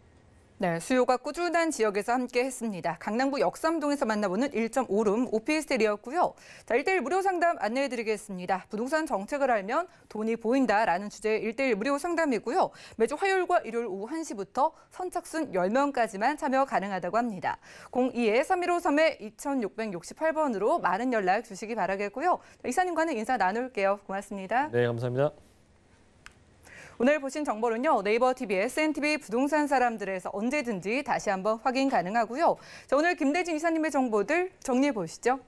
네, 수요가 꾸준한 지역에서 함께 했습니다. 강남구 역삼동에서 만나보는 1.5룸 오피스텔이었고요. 자, 1대1 무료 상담 안내해 드리겠습니다. 부동산 정책을 알면 돈이 보인다라는 주제의 1대1 무료 상담이고요. 매주 화요일과 일요일 오후 1시부터 선착순 10명까지만 참여 가능하다고 합니다. 02-3153-2668번으로 많은 연락 주시기 바라겠고요. 이사님과는 인사 나눌게요. 고맙습니다. 네, 감사합니다. 오늘 보신 정보는요. 네이버 TV, SNTV 부동산 사람들에서 언제든지 다시 한번 확인 가능하고요. 자, 오늘 김대진 이사님의 정보들 정리해 보시죠.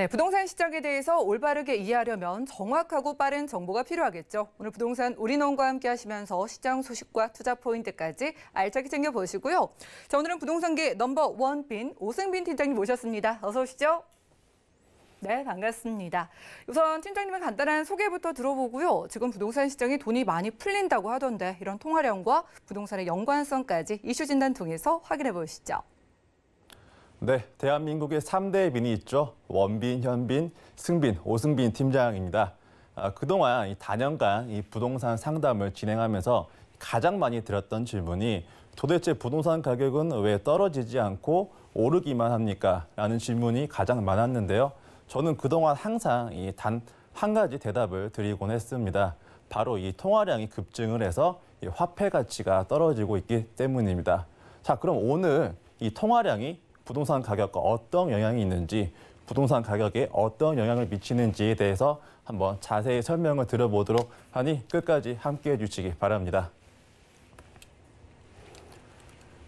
네, 부동산 시장에 대해서 올바르게 이해하려면 정확하고 빠른 정보가 필요하겠죠. 오늘 부동산 우리농과 함께 하시면서 시장 소식과 투자 포인트까지 알차게 챙겨보시고요. 자, 오늘은 부동산계 넘버 원빈 오승빈 팀장님 모셨습니다. 어서 오시죠. 네, 반갑습니다. 우선 팀장님의 간단한 소개부터 들어보고요. 지금 부동산 시장이 돈이 많이 풀린다고 하던데 이런 통화량과 부동산의 연관성까지 이슈 진단 통해서 확인해 보시죠. 네, 대한민국의 3대 빈이 있죠. 원빈, 현빈, 승빈, 오승빈 팀장입니다. 아, 그동안 이 단연간 이 부동산 상담을 진행하면서 가장 많이 들었던 질문이 도대체 부동산 가격은 왜 떨어지지 않고 오르기만 합니까? 라는 질문이 가장 많았는데요. 저는 그동안 항상 이 단 한 가지 대답을 드리곤 했습니다. 바로 이 통화량이 급증을 해서 이 화폐 가치가 떨어지고 있기 때문입니다. 자, 그럼 오늘 이 통화량이 부동산 가격과 어떤 영향이 있는지 부동산 가격에 어떤 영향을 미치는지에 대해서 한번 자세히 설명을 들어보도록 하니 끝까지 함께해 주시기 바랍니다.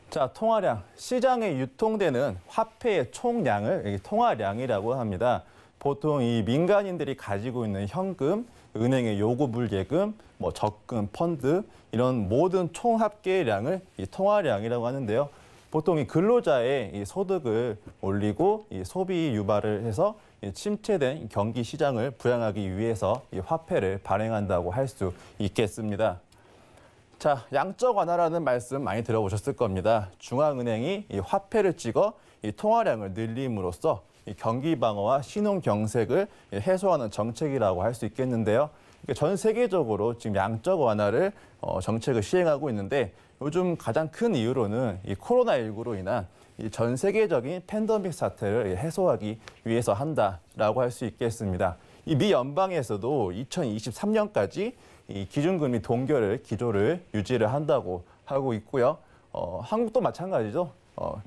자, 통화량. 시장에 유통되는 화폐의 총량을 통화량이라고 합니다. 보통 이 민간인들이 가지고 있는 현금, 은행의 요구 물예금, 뭐 적금, 펀드 이런 모든 총합계량을 이 통화량이라고 하는데요. 보통 이 근로자의 이 소득을 올리고 이 소비 유발을 해서 침체된 경기 시장을 부양하기 위해서 이 화폐를 발행한다고 할 수 있겠습니다. 자, 양적 완화라는 말씀 많이 들어보셨을 겁니다. 중앙은행이 이 화폐를 찍어 이 통화량을 늘림으로써 이 경기 방어와 신용 경색을 해소하는 정책이라고 할 수 있겠는데요. 전 세계적으로 지금 양적 완화를 어, 정책을 시행하고 있는데 요즘 가장 큰 이유로는 이 코로나19로 인한 이전 세계적인 팬데믹 사태를 해소하기 위해서 한다라고 할 수 있겠습니다. 이 미 연방에서도 2023년까지 이 기준금리 동결을 기조를 유지를 한다고 하고 있고요. 어, 한국도 마찬가지죠. 어,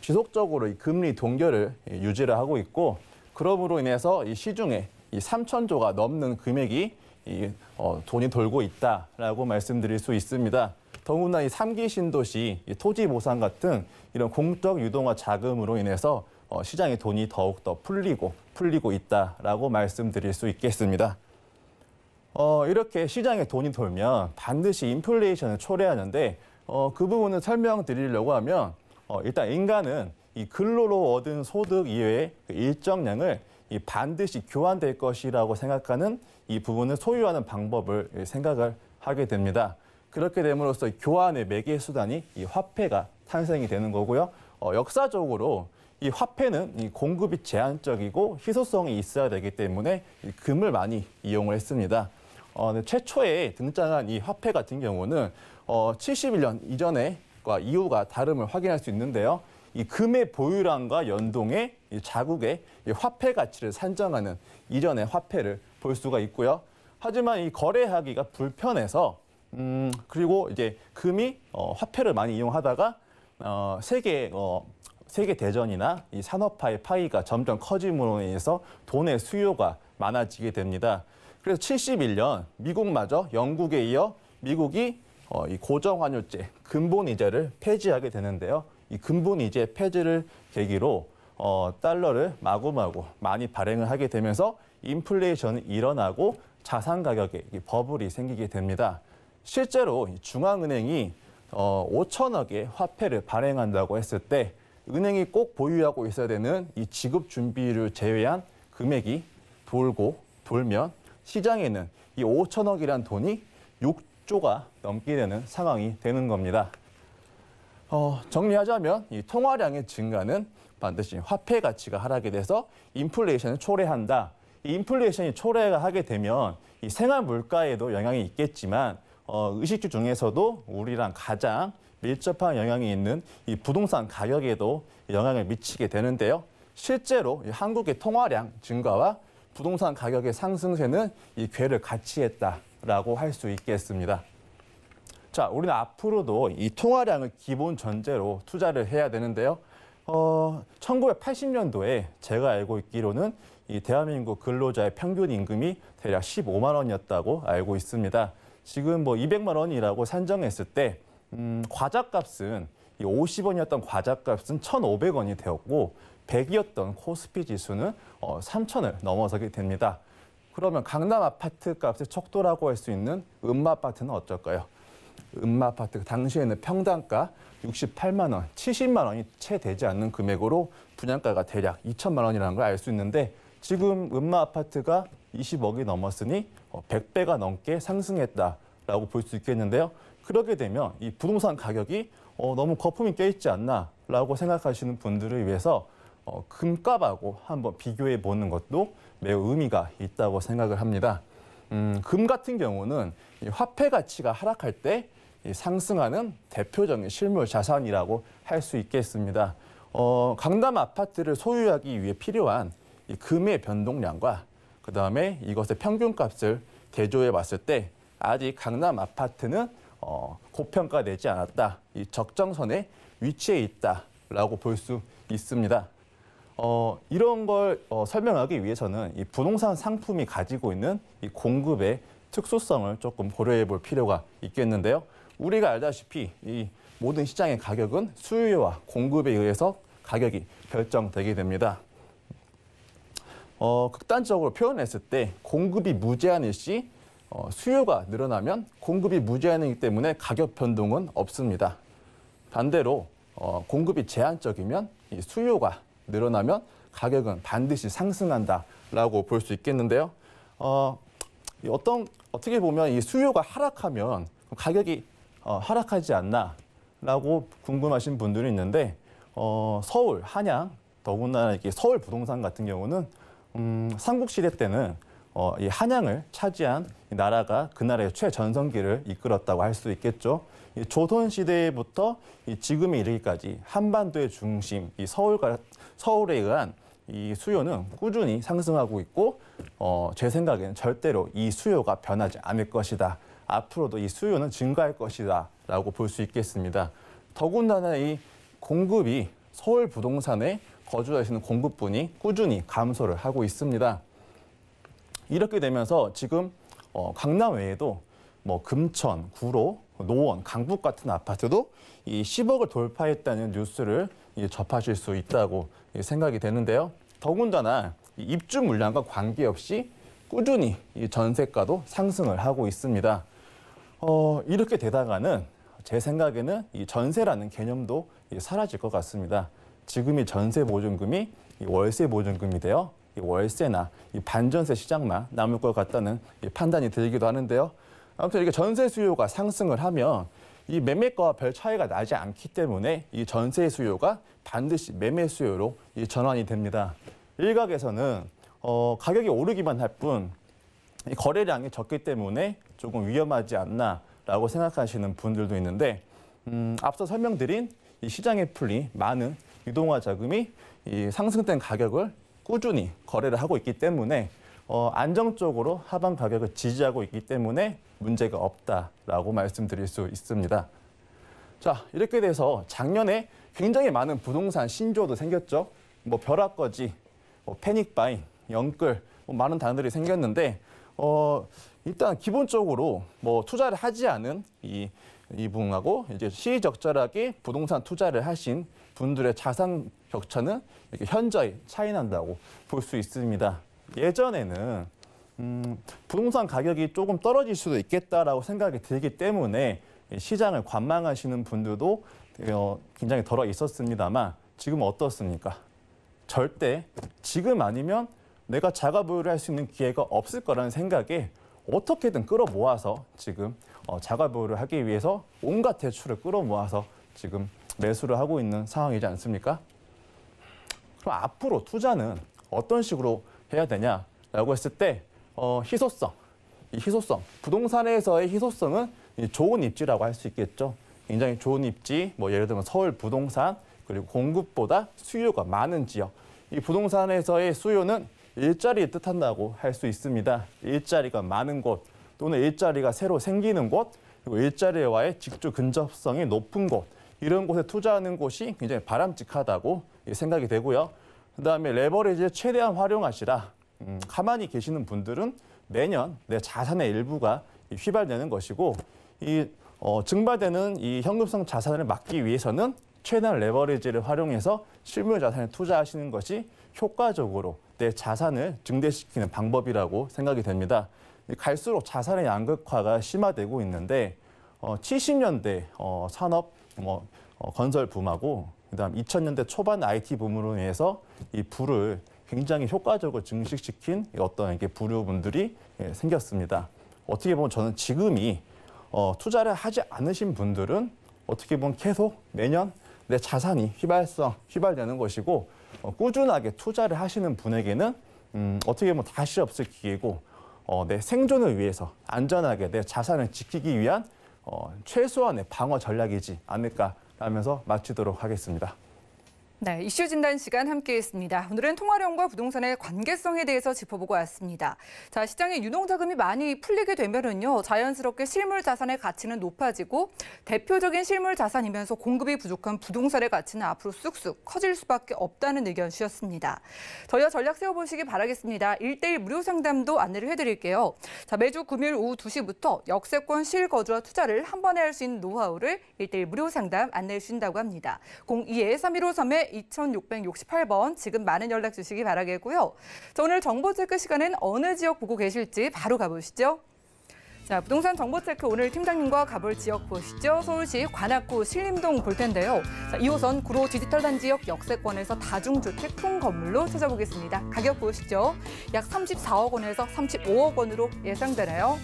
지속적으로 이 금리 동결을 유지를 하고 있고 그러므로 인해서 이 시중에 이 3천조가 넘는 금액이 이, 어, 돈이 돌고 있다라고 말씀드릴 수 있습니다. 더구나 이 3기 신도시, 토지 보상 같은 이런 공적 유동화 자금으로 인해서 어, 시장의 돈이 더욱더 풀리고 풀리고 있다라고 말씀드릴 수 있겠습니다. 어, 이렇게 시장에 돈이 돌면 반드시 인플레이션을 초래하는데 어, 그 부분을 설명드리려고 하면 어, 일단 인간은 이 근로로 얻은 소득 이외의 그 일정량을 이 반드시 교환될 것이라고 생각하는 이 부분을 소유하는 방법을 생각을 하게 됩니다. 그렇게 됨으로써 교환의 매개 수단이 이 화폐가 탄생이 되는 거고요. 어, 역사적으로 이 화폐는 이 공급이 제한적이고 희소성이 있어야 되기 때문에 금을 많이 이용을 했습니다. 어, 최초에 등장한 이 화폐 같은 경우는 어, 71년 이전과 이후가 다름을 확인할 수 있는데요. 이 금의 보유량과 연동해 이 자국의 이 화폐 가치를 산정하는 이전의 화폐를 볼 수가 있고요. 하지만 이 거래하기가 불편해서 음, 그리고 이제 금이 어, 화폐를 많이 이용하다가 어, 세계 어, 세계 대전이나 이 산업화의 파이가 점점 커짐으로 인해서 돈의 수요가 많아지게 됩니다. 그래서 71년 미국마저 영국에 이어 미국이 어, 이 고정환율제, 근본이제를 폐지하게 되는데요. 이 근본이제 폐지를 계기로 어, 달러를 마구마구 많이 발행을 하게 되면서 인플레이션이 일어나고 자산 가격에 버블이 생기게 됩니다. 실제로 중앙은행이 어, 5천억의 화폐를 발행한다고 했을 때 은행이 꼭 보유하고 있어야 되는 이 지급 준비를 제외한 금액이 돌고 돌면 시장에는 이 5천억이란 돈이 6조가 넘게 되는 상황이 되는 겁니다. 어, 정리하자면 이 통화량의 증가는 반드시 화폐 가치가 하락이 돼서 인플레이션을 초래한다. 이 인플레이션이 초래가 하게 되면 이 생활 물가에도 영향이 있겠지만 어, 의식주 중에서도 우리랑 가장 밀접한 영향이 있는 이 부동산 가격에도 영향을 미치게 되는데요. 실제로 한국의 통화량 증가와 부동산 가격의 상승세는 이 괴를 같이 했다라고 할 수 있겠습니다. 자, 우리는 앞으로도 이 통화량을 기본 전제로 투자를 해야 되는데요. 어, 1980년도에 제가 알고 있기로는 이 대한민국 근로자의 평균 임금이 대략 15만 원이었다고 알고 있습니다. 지금 뭐 200만 원이라고 산정했을 때 음, 과자값은 이 50원이었던 과자값은 1,500원이 되었고 100이었던 코스피 지수는 어, 3,000을 넘어서게 됩니다. 그러면 강남 아파트 값의 척도라고 할 수 있는 음마 아파트는 어쩔까요? 음마 아파트 당시에는 평당가 68만 원, 70만 원이 채 되지 않는 금액으로 분양가가 대략 2천만 원이라는 걸 알 수 있는데 지금 음마 아파트가 20억이 넘었으니 100배가 어, 넘게 상승했다라고 볼 수 있겠는데요. 그렇게 되면 이 부동산 가격이 어, 너무 거품이 껴있지 않나라고 생각하시는 분들을 위해서 어, 금값하고 한번 비교해 보는 것도 매우 의미가 있다고 생각을 합니다. 음, 금 같은 경우는 화폐 가치가 하락할 때 상승하는 대표적인 실물 자산이라고 할 수 있겠습니다. 어, 강남 아파트를 소유하기 위해 필요한 금의 변동량과 그다음에 이것의 평균값을 대조해 봤을 때 아직 강남 아파트는 어, 고평가되지 않았다. 이 적정선에 위치해 있다라고 볼 수 있습니다. 어, 이런 걸 어, 설명하기 위해서는 이 부동산 상품이 가지고 있는 이 공급의 특수성을 조금 고려해 볼 필요가 있겠는데요. 우리가 알다시피 이 모든 시장의 가격은 수요와 공급에 의해서 가격이 결정되게 됩니다. 어, 극단적으로 표현했을 때 공급이 무제한일 시 어, 수요가 늘어나면 공급이 무제한이기 때문에 가격 변동은 없습니다. 반대로 어, 공급이 제한적이면 이 수요가 늘어나면 가격은 반드시 상승한다라고 볼 수 있겠는데요. 어, 어떤 어떻게 보면 이 수요가 하락하면 가격이 어, 하락하지 않나라고 궁금하신 분들이 있는데 어, 서울, 한양, 더군다나 이렇게 서울 부동산 같은 경우는 음, 삼국시대 때는 어, 이 한양을 차지한 나라가 그 나라의 최전성기를 이끌었다고 할 수 있겠죠. 이 조선 시대부터 이 지금에 이르기까지 한반도의 중심, 이 서울과 서울에 의한 이 수요는 꾸준히 상승하고 있고 어, 제 생각에는 절대로 이 수요가 변하지 않을 것이다. 앞으로도 이 수요는 증가할 것이다라고 볼 수 있겠습니다. 더군다나 이 공급이 서울 부동산에 거주하시는 공급분이 꾸준히 감소를 하고 있습니다. 이렇게 되면서 지금 어, 강남 외에도 뭐 금천, 구로, 노원, 강북 같은 아파트도 이 10억을 돌파했다는 뉴스를 접하실 수 있다고 생각이 되는데요. 더군다나 입주 물량과 관계없이 꾸준히 전세가도 상승을 하고 있습니다. 어, 이렇게 되다가는 제 생각에는 이 전세라는 개념도 사라질 것 같습니다. 지금이 전세 보증금이 월세 보증금이 되어 월세나 반전세 시장만 남을 것 같다는 판단이 들기도 하는데요. 아무튼 이렇게 전세 수요가 상승을 하면 이 매매가와 별 차이가 나지 않기 때문에 이 전세 수요가 반드시 매매 수요로 이 전환이 됩니다. 일각에서는 어, 가격이 오르기만 할 뿐 거래량이 적기 때문에 조금 위험하지 않나라고 생각하시는 분들도 있는데 음, 앞서 설명드린 이 시장의 풀이 많은 유동화 자금이 이 상승된 가격을 꾸준히 거래를 하고 있기 때문에 어, 안정적으로 하방 가격을 지지하고 있기 때문에 문제가 없다라고 말씀드릴 수 있습니다. 자, 이렇게 돼서 작년에 굉장히 많은 부동산 신조도 생겼죠. 뭐 벼락거지, 뭐 패닉바잉, 영끌, 뭐 많은 단어들이 생겼는데 어, 일단 기본적으로 뭐 투자를 하지 않은 이 이분하고 이제 시의적절하게 부동산 투자를 하신 분들의 자산 격차는 이렇게 현저히 차이 난다고 볼 수 있습니다. 예전에는 음, 부동산 가격이 조금 떨어질 수도 있겠다라고 생각이 들기 때문에 시장을 관망하시는 분들도 어, 굉장히 덜어 있었습니다만 지금 어떻습니까? 절대 지금 아니면 내가 자가 보유를 할 수 있는 기회가 없을 거라는 생각에 어떻게든 끌어모아서 지금 어, 자가 보유를 하기 위해서 온갖 대출을 끌어모아서 지금 매수를 하고 있는 상황이지 않습니까? 그럼 앞으로 투자는 어떤 식으로 해야 되냐라고 했을 때 어, 희소성, 이 희소성, 부동산에서의 희소성은 좋은 입지라고 할 수 있겠죠. 굉장히 좋은 입지, 뭐 예를 들면 서울 부동산, 그리고 공급보다 수요가 많은 지역. 이 부동산에서의 수요는 일자리 뜻한다고 할 수 있습니다. 일자리가 많은 곳, 또는 일자리가 새로 생기는 곳, 그리고 일자리와의 직주 근접성이 높은 곳, 이런 곳에 투자하는 곳이 굉장히 바람직하다고 생각이 되고요. 그다음에 레버리지를 최대한 활용하시라. 음, 가만히 계시는 분들은 매년 내 자산의 일부가 휘발되는 것이고 이 어, 증발되는 이 현금성 자산을 막기 위해서는 최대한 레버리지를 활용해서 실물 자산에 투자하시는 것이 효과적으로 내 자산을 증대시키는 방법이라고 생각이 됩니다. 갈수록 자산의 양극화가 심화되고 있는데 어, 70년대 어, 산업 뭐 어, 건설 붐하고 그다음 2000년대 초반 IT 붐으로 인해서 이 불을 굉장히 효과적으로 증식시킨 어떤 이게 부류분들이 예, 생겼습니다. 어떻게 보면 저는 지금이 어, 투자를 하지 않으신 분들은 어떻게 보면 계속 매년 내 자산이 휘발성 휘발되는 것이고 어, 꾸준하게 투자를 하시는 분에게는 음, 어떻게 보면 다시 없을 기회고 어, 내 생존을 위해서 안전하게 내 자산을 지키기 위한 어, 최소한의 방어 전략이지 않을까라면서 마치도록 하겠습니다. 네, 이슈 진단 시간 함께했습니다. 오늘은 통화료과 부동산의 관계성에 대해서 짚어보고 왔습니다. 자, 시장에 유동자금이 많이 풀리게 되면은요, 자연스럽게 실물 자산의 가치는 높아지고 대표적인 실물 자산이면서 공급이 부족한 부동산의 가치는 앞으로 쑥쑥 커질 수밖에 없다는 의견 주셨습니다. 저희와 전략 세워보시기 바라겠습니다. 일대일 무료 상담도 안내를 해드릴게요. 자, 매주 금일 오후 2시부터 역세권 실거주와 투자를 한 번에 할 수 있는 노하우를 일대일 무료 상담 안내해 주신다고 합니다. 02-3153에 번째 2668번 지금 많은 연락 주시기 바라겠고요. 자, 오늘 정보 체크 시간엔 어느 지역 보고 계실지 바로 가보시죠. 자, 부동산 정보 체크 오늘 팀장님과 가볼 지역 보시죠. 서울시 관악구 신림동 볼 텐데요. 자, 2호선 구로 디지털 단지역 역세권에서 다중주택 풍 건물로 찾아보겠습니다. 가격 보시죠. 약 34억 원에서 35억 원으로 예상되나요?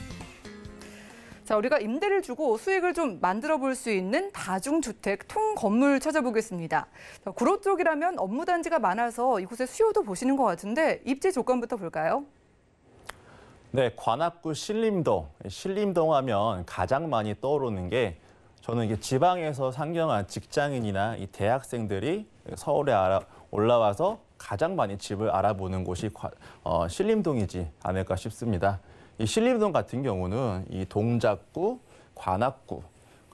자, 우리가 임대를 주고 수익을 좀 만들어 볼 수 있는 다중주택 통 건물 찾아보겠습니다. 자, 구로 쪽이라면 업무 단지가 많아서 이곳의 수요도 보시는 것 같은데 입지 조건부터 볼까요? 네, 관악구 신림동. 신림동 하면 가장 많이 떠오르는 게 저는 이게 지방에서 상경한 직장인이나 이 대학생들이 서울에 올라와서 가장 많이 집을 알아보는 곳이 어, 신림동이지 않을까 싶습니다. 이 신림동 같은 경우는 이 동작구, 관악구,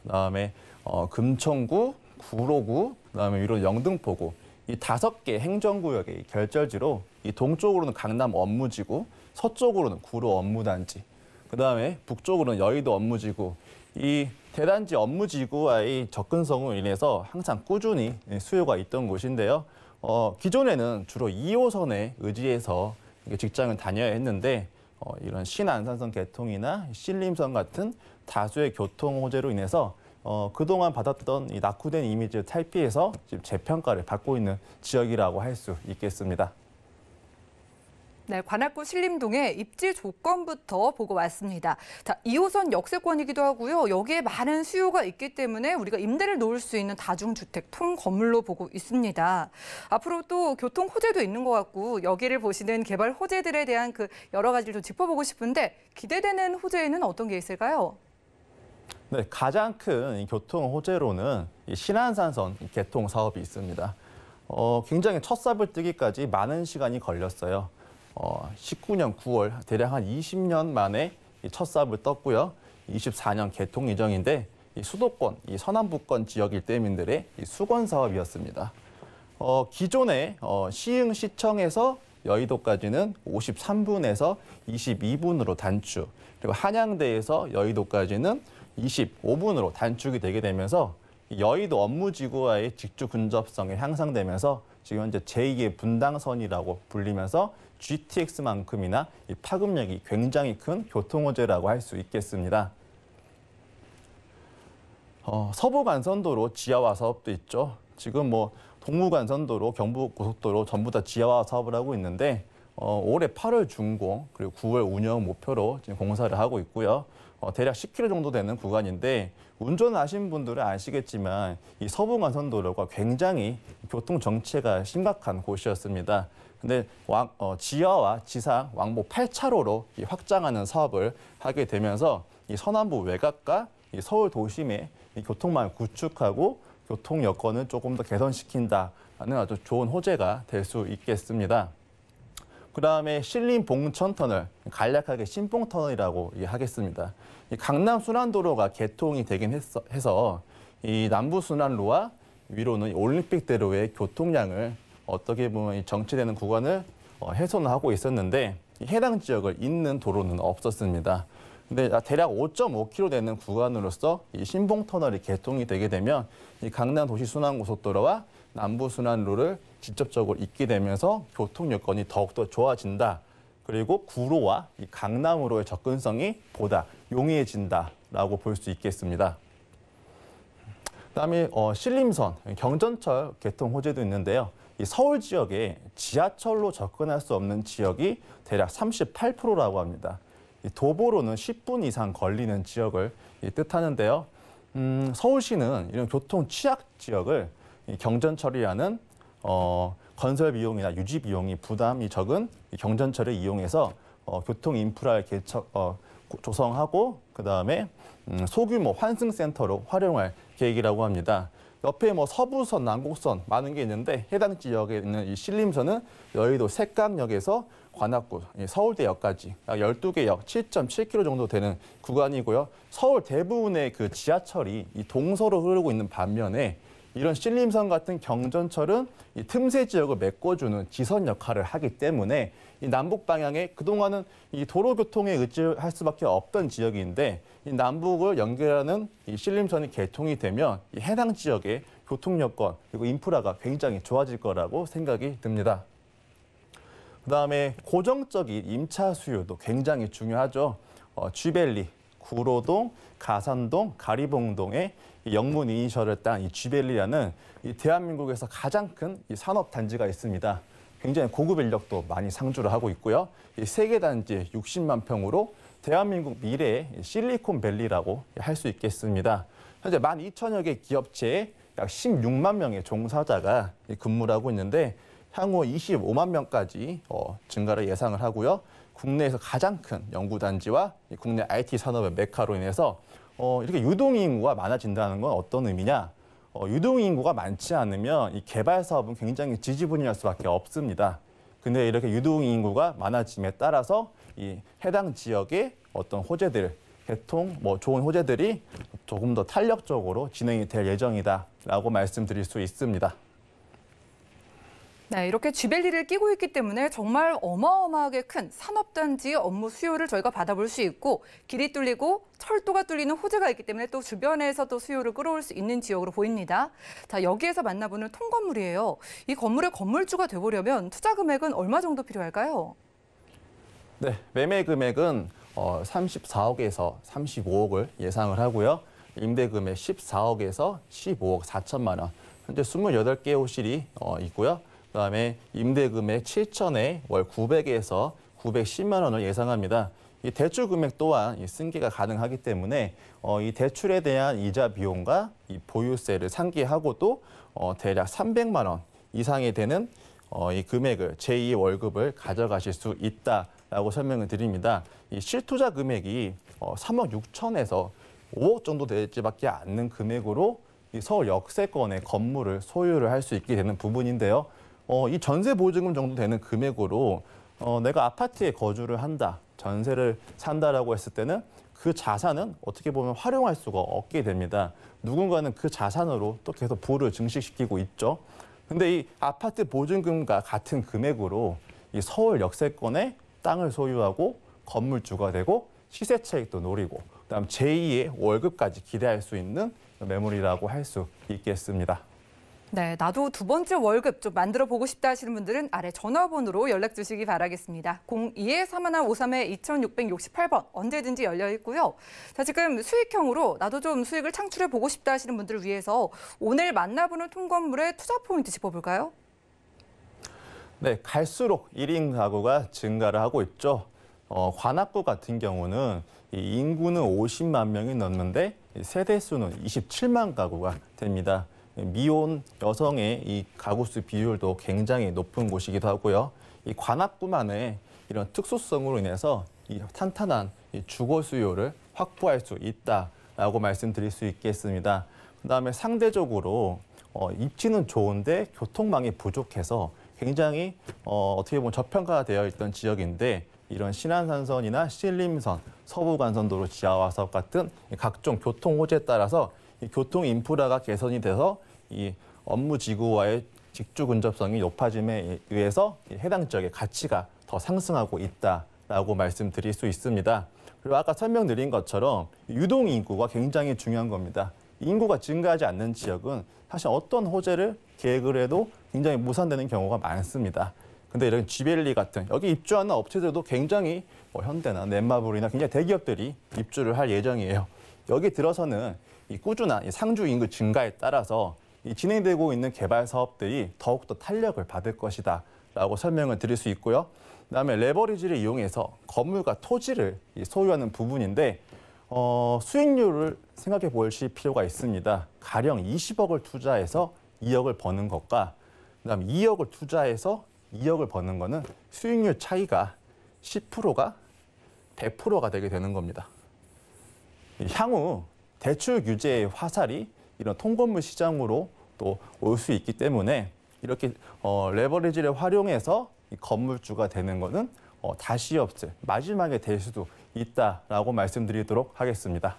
그다음에 어, 금천구, 구로구, 그다음에 이런 영등포구 이 다섯 개 행정구역의 결절지로 이 동쪽으로는 강남 업무지구, 서쪽으로는 구로 업무단지, 그다음에 북쪽으로는 여의도 업무지구 이 대단지 업무지구와의 접근성으로 인해서 항상 꾸준히 예, 수요가 있던 곳인데요. 어, 기존에는 주로 2호선에 의지해서 직장을 다녀야 했는데 어, 이런 신안산성 개통이나 신림선 같은 다수의 교통 호재로 인해서 어, 그동안 받았던 이 낙후된 이미지를 탈피해서 지금 재평가를 받고 있는 지역이라고 할 수 있겠습니다. 네, 관악구 신림동의 입지 조건부터 보고 왔습니다. 자, 2호선 역세권이기도 하고요. 여기에 많은 수요가 있기 때문에 우리가 임대를 놓을 수 있는 다중주택 통 건물로 보고 있습니다. 앞으로 또 교통 호재도 있는 것 같고 여기를 보시는 개발 호재들에 대한 그 여러 가지를 좀 짚어보고 싶은데 기대되는 호재에는 어떤 게 있을까요? 네, 가장 큰 교통 호재로는 신한산선 개통 사업이 있습니다. 어, 굉장히 첫 삽을 뜨기까지 많은 시간이 걸렸어요. 어, 19년 9월 대략 한 20년 만에 첫 삽을 떴고요. 24년 개통 예정인데 이 수도권, 이 서남부권 지역 일대민들의 이 수건 사업이었습니다. 어, 기존에 어, 시흥 시청에서 여의도까지는 53분에서 22분으로 단축, 그리고 한양대에서 여의도까지는 25분으로 단축이 되게 되면서 여의도 업무지구와의 직주 근접성이 향상되면서 지금 현재 제2의 분당선이라고 불리면서 GTX만큼이나 파급력이 굉장히 큰 교통어제라고 할 수 있겠습니다. 어, 서부간선도로 지하화 사업도 있죠. 지금 뭐 동부간선도로, 경부고속도로 전부 다 지하화 사업을 하고 있는데 어, 올해 8월 준공 그리고 9월 운영 목표로 지금 공사를 하고 있고요. 어, 대략 10km 정도 되는 구간인데 운전하신 분들은 아시겠지만 이 서부간선도로가 굉장히 교통 정체가 심각한 곳이었습니다. 근데 왕, 어, 지하와 지상 왕복 8차로로 확장하는 사업을 하게 되면서 이 서남부 외곽과 이 서울 도심의 이 교통망을 구축하고 교통 여건을 조금 더 개선시킨다는 아주 좋은 호재가 될 수 있겠습니다. 그다음에 신림 봉천 터널 간략하게 신봉 터널이라고 하겠습니다. 강남 순환도로가 개통이 되긴 했어, 해서 이 남부 순환로와 위로는 올림픽대로의 교통량을 어떻게 보면 정체되는 구간을 해소하고 어, 있었는데 해당 지역을 잇는 도로는 없었습니다. 근데 아, 대략 5.5km 되는 구간으로서 이 신봉 터널이 개통이 되게 되면 이 강남 도시 순환 고속도로와 남부 순환로를 직접적으로 잇게 되면서 교통 여건이 더욱더 좋아진다. 그리고 구로와 이 강남으로의 접근성이 보다 용이해진다라고 볼 수 있겠습니다. 그다음에 어, 신림선 경전철 개통 호재도 있는데요. 이 서울 지역에 지하철로 접근할 수 없는 지역이 대략 38%라고 합니다. 도보로는 10분 이상 걸리는 지역을 뜻하는데요. 음, 서울시는 이런 교통 취약 지역을 경전 처리하는 어, 건설 비용이나 유지 비용이 부담이 적은 경전 처리 이용해서 어, 교통 인프라를 개척, 어, 조성하고 그 다음에 음, 소규모 환승센터로 활용할 계획이라고 합니다. 옆에 뭐 서부선, 남곡선 많은 게 있는데 해당 지역에 있는 이 신림선은 여의도 색강역에서 관악구, 예, 서울대역까지 약 12개 역 7.7km 정도 되는 구간이고요. 서울 대부분의 그 지하철이 이 동서로 흐르고 있는 반면에 이런 신림선 같은 경전철은 이 틈새 지역을 메꿔주는 지선 역할을 하기 때문에 이 남북 방향에 그동안은 이 도로 교통에 의지할 수밖에 없던 지역인데 이 남북을 연결하는 이 신림선이 개통이 되면 이 해당 지역의 교통 여건 그리고 인프라가 굉장히 좋아질 거라고 생각이 듭니다. 그다음에 고정적인 임차 수요도 굉장히 중요하죠. 어, 쥐벨리, 구로동, 가산동, 가리봉동에 영문 이니셜을 딴이 쥐벨리라는 이 대한민국에서 가장 큰이 산업 단지가 있습니다. 굉장히 고급 인력도 많이 상주를 하고 있고요. 이세개단지 60만 평으로 대한민국 미래의 실리콘밸리라고 할 수 있겠습니다. 현재 1 2 0여개 기업체에 약 16만 명의 종사자가 근무를 하고 있는데 향후 25만 명까지 어, 증가를 예상을 하고요. 국내에서 가장 큰 연구단지와 국내 IT 산업의 메카로 인해서 어, 이렇게 유동인구가 많아진다는 건 어떤 의미냐? 어, 유동인구가 많지 않으면 이 개발 사업은 굉장히 지지분이할 수밖에 없습니다. 근데 이렇게 유동인구가 많아짐에 따라서 이 해당 지역의 어떤 호재들 개통 뭐 좋은 호재들이 조금 더 탄력적으로 진행이 될 예정이다라고 말씀드릴 수 있습니다. 네, 이렇게 쥐벨리를 끼고 있기 때문에 정말 어마어마하게 큰 산업단지 업무 수요를 저희가 받아볼 수 있고 길이 뚫리고 철도가 뚫리는 호재가 있기 때문에 또 주변에서도 수요를 끌어올 수 있는 지역으로 보입니다. 자, 여기에서 만나보는 통건물이에요. 이 건물의 건물주가 되보려면 투자 금액은 얼마 정도 필요할까요? 네, 매매 금액은 34억에서 어, 35억을 예상을 하고요. 임대 금액 14억에서 15억 4천만 원. 현재 28개 호실이 어, 있고요. 그다음에 임대 금액 7천에 월 900에서 910만 원을 예상합니다. 이 대출 금액 또한 승계가 가능하기 때문에 어, 이 대출에 대한 이자 비용과 이 보유세를 상기하고도 대략 300만 원 이상이 되는 이 금액을 제2 월급을 가져가실 수 있다. 라고 설명을 드립니다. 이 실투자 금액이 3억 어, 6천에서 5억 정도 될지밖에 않는 금액으로 이 서울 역세권의 건물을 소유를 할 수 있게 되는 부분인데요. 어, 이 전세 보증금 정도 되는 금액으로 어, 내가 아파트에 거주를 한다, 전세를 산다라고 했을 때는 그 자산은 어떻게 보면 활용할 수가 없게 됩니다. 누군가는 그 자산으로 또 계속 부를 증식시키고 있죠. 근데 이 아파트 보증금과 같은 금액으로 이 서울 역세권의 땅을 소유하고 건물주가 되고 시세 차익도 노리고 그다음 제2의 월급까지 기대할 수 있는 매물이라고 할 수 있겠습니다. 네, 나도 두 번째 월급 좀 만들어 보고 싶다 하시는 분들은 아래 전화번호로 연락 주시기 바라겠습니다. 0 2 3 1 5 3 2 6 6 8번 언제든지 열려 있고요. 자, 지금 수익형으로 나도 좀 수익을 창출해 보고 싶다 하시는 분들을 위해서 오늘 만나보는 통건물의 투자 포인트 짚어볼까요? 네, 갈수록 1인 가구가 증가를 하고 있죠. 어, 관악구 같은 경우는 이 인구는 50만 명이 넘는데 세대 수는 27만 가구가 됩니다. 미혼 여성의 이 가구 수 비율도 굉장히 높은 곳이기도 하고요. 이 관악구만의 이런 특수성으로 인해서 이 탄탄한 이 주거 수요를 확보할 수 있다라고 말씀드릴 수 있겠습니다. 그다음에 상대적으로 어, 입지는 좋은데 교통망이 부족해서 굉장히 어, 어떻게 보면 저평가되어 있던 지역인데 이런 신안산선이나 신림선, 서부간선도로 지하화석 같은 각종 교통 호재에 따라서 이 교통 인프라가 개선이 돼서 이 업무 지구와의 직주 근접성이 높아짐에 의해서 해당 지역의 가치가 더 상승하고 있다라고 말씀드릴 수 있습니다. 그리고 아까 설명드린 것처럼 유동 인구가 굉장히 중요한 겁니다. 인구가 증가하지 않는 지역은 사실 어떤 호재를 계획을 해도 굉장히 무산되는 경우가 많습니다. 근데 이런 지벨리 같은 여기 입주하는 업체들도 굉장히 뭐 현대나 넷마블이나 굉장히 대기업들이 입주를 할 예정이에요. 여기 들어서는 이 꾸준한 이 상주 인구 증가에 따라서 이 진행되고 있는 개발 사업들이 더욱더 탄력을 받을 것이다. 라고 설명을 드릴 수 있고요. 그다음에 레버리지를 이용해서 건물과 토지를 소유하는 부분인데 어, 수익률을 생각해 보실 필요가 있습니다. 가령 20억을 투자해서 2억을 버는 것과 그다음 2억을 투자해서 2억을 버는 거는 수익률 차이가 10%가 100%가 되게 되는 겁니다. 향후 대출 규제의 화살이 이런 통건물 시장으로 또 올 수 있기 때문에 이렇게 어, 레버리지를 활용해서 건물주가 되는 것은 어, 다시 없을 마지막에 될 수도 있다라고 말씀드리도록 하겠습니다.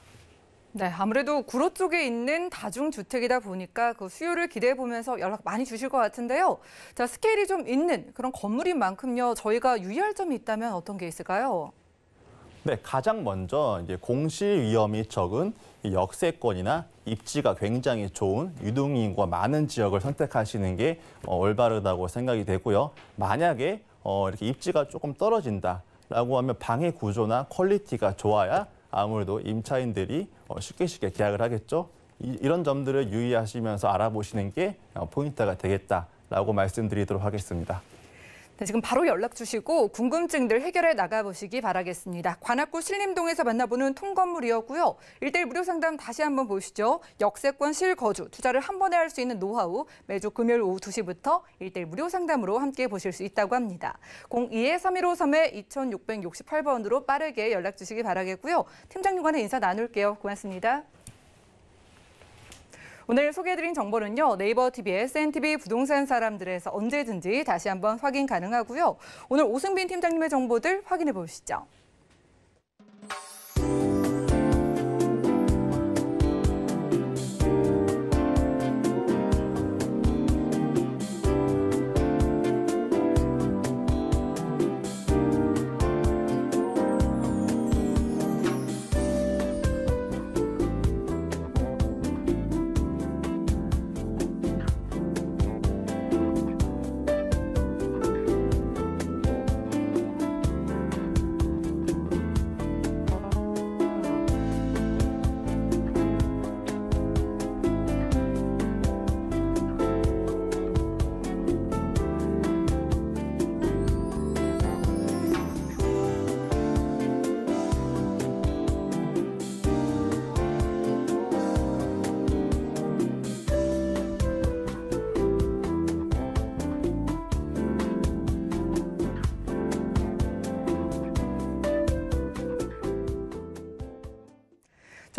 네, 아무래도 구로 쪽에 있는 다중주택이다 보니까 그 수요를 기대해 보면서 연락 많이 주실 것 같은데요. 자, 스케일이 좀 있는 그런 건물인 만큼요. 저희가 유의할 점이 있다면 어떤 게 있을까요? 네, 가장 먼저 이제 공시 위험이 적은 역세권이나 입지가 굉장히 좋은 유동인구가 많은 지역을 선택하시는 게 어, 올바르다고 생각이 되고요. 만약에 어, 이렇게 입지가 조금 떨어진다라고 하면 방의 구조나 퀄리티가 좋아야 아무래도 임차인들이 어, 쉽게 쉽게 계약을 하겠죠. 이런 점들을 유의하시면서 알아보시는 게 어, 포인트가 되겠다라고 말씀드리도록 하겠습니다. 네, 지금 바로 연락 주시고 궁금증들 해결해 나가보시기 바라겠습니다. 관악구 신림동에서 만나보는 통건물이었고요. 일대일 무료 상담 다시 한번 보시죠. 역세권 실거주, 투자를 한 번에 할 수 있는 노하우 매주 금요일 오후 2시부터 일대일 무료 상담으로 함께 보실 수 있다고 합니다. 02-3153-2668번으로 빠르게 연락 주시기 바라겠고요. 팀장님과는 인사 나눌게요. 고맙습니다. 오늘 소개해드린 정보는요. 네이버 TV, SNTV 부동산 사람들에서 언제든지 다시 한번 확인 가능하고요. 오늘 오승빈 팀장님의 정보들 확인해 보시죠.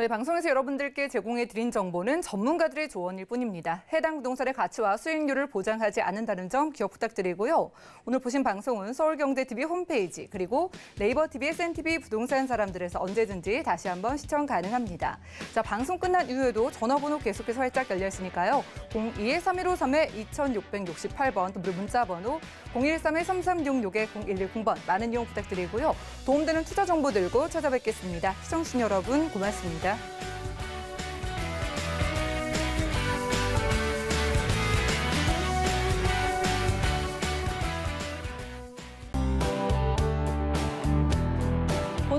저희 방송에서 여러분들 여러께 제공해 드린 정보는 전문가들의 조언일 뿐입니다. 해당 부동산의 가치와 수익률을 보장하지 않는다는 점 기억 부탁드리고요. 오늘 보신 방송은 서울경제TV 홈페이지 그리고 네이버 TV, SNTV 부동산 사람들에서 언제든지 다시 한번 시청 가능합니다. 자, 방송 끝난 이후에도 전화번호 계속해서 활짝 열려 있으니까요. 02-3153-2668번 또 문자번호 013-3366-0110번 많은 이용 부탁드리고요. 도움되는 투자 정보 들고 찾아뵙겠습니다. 시청신 여러분 고맙습니다.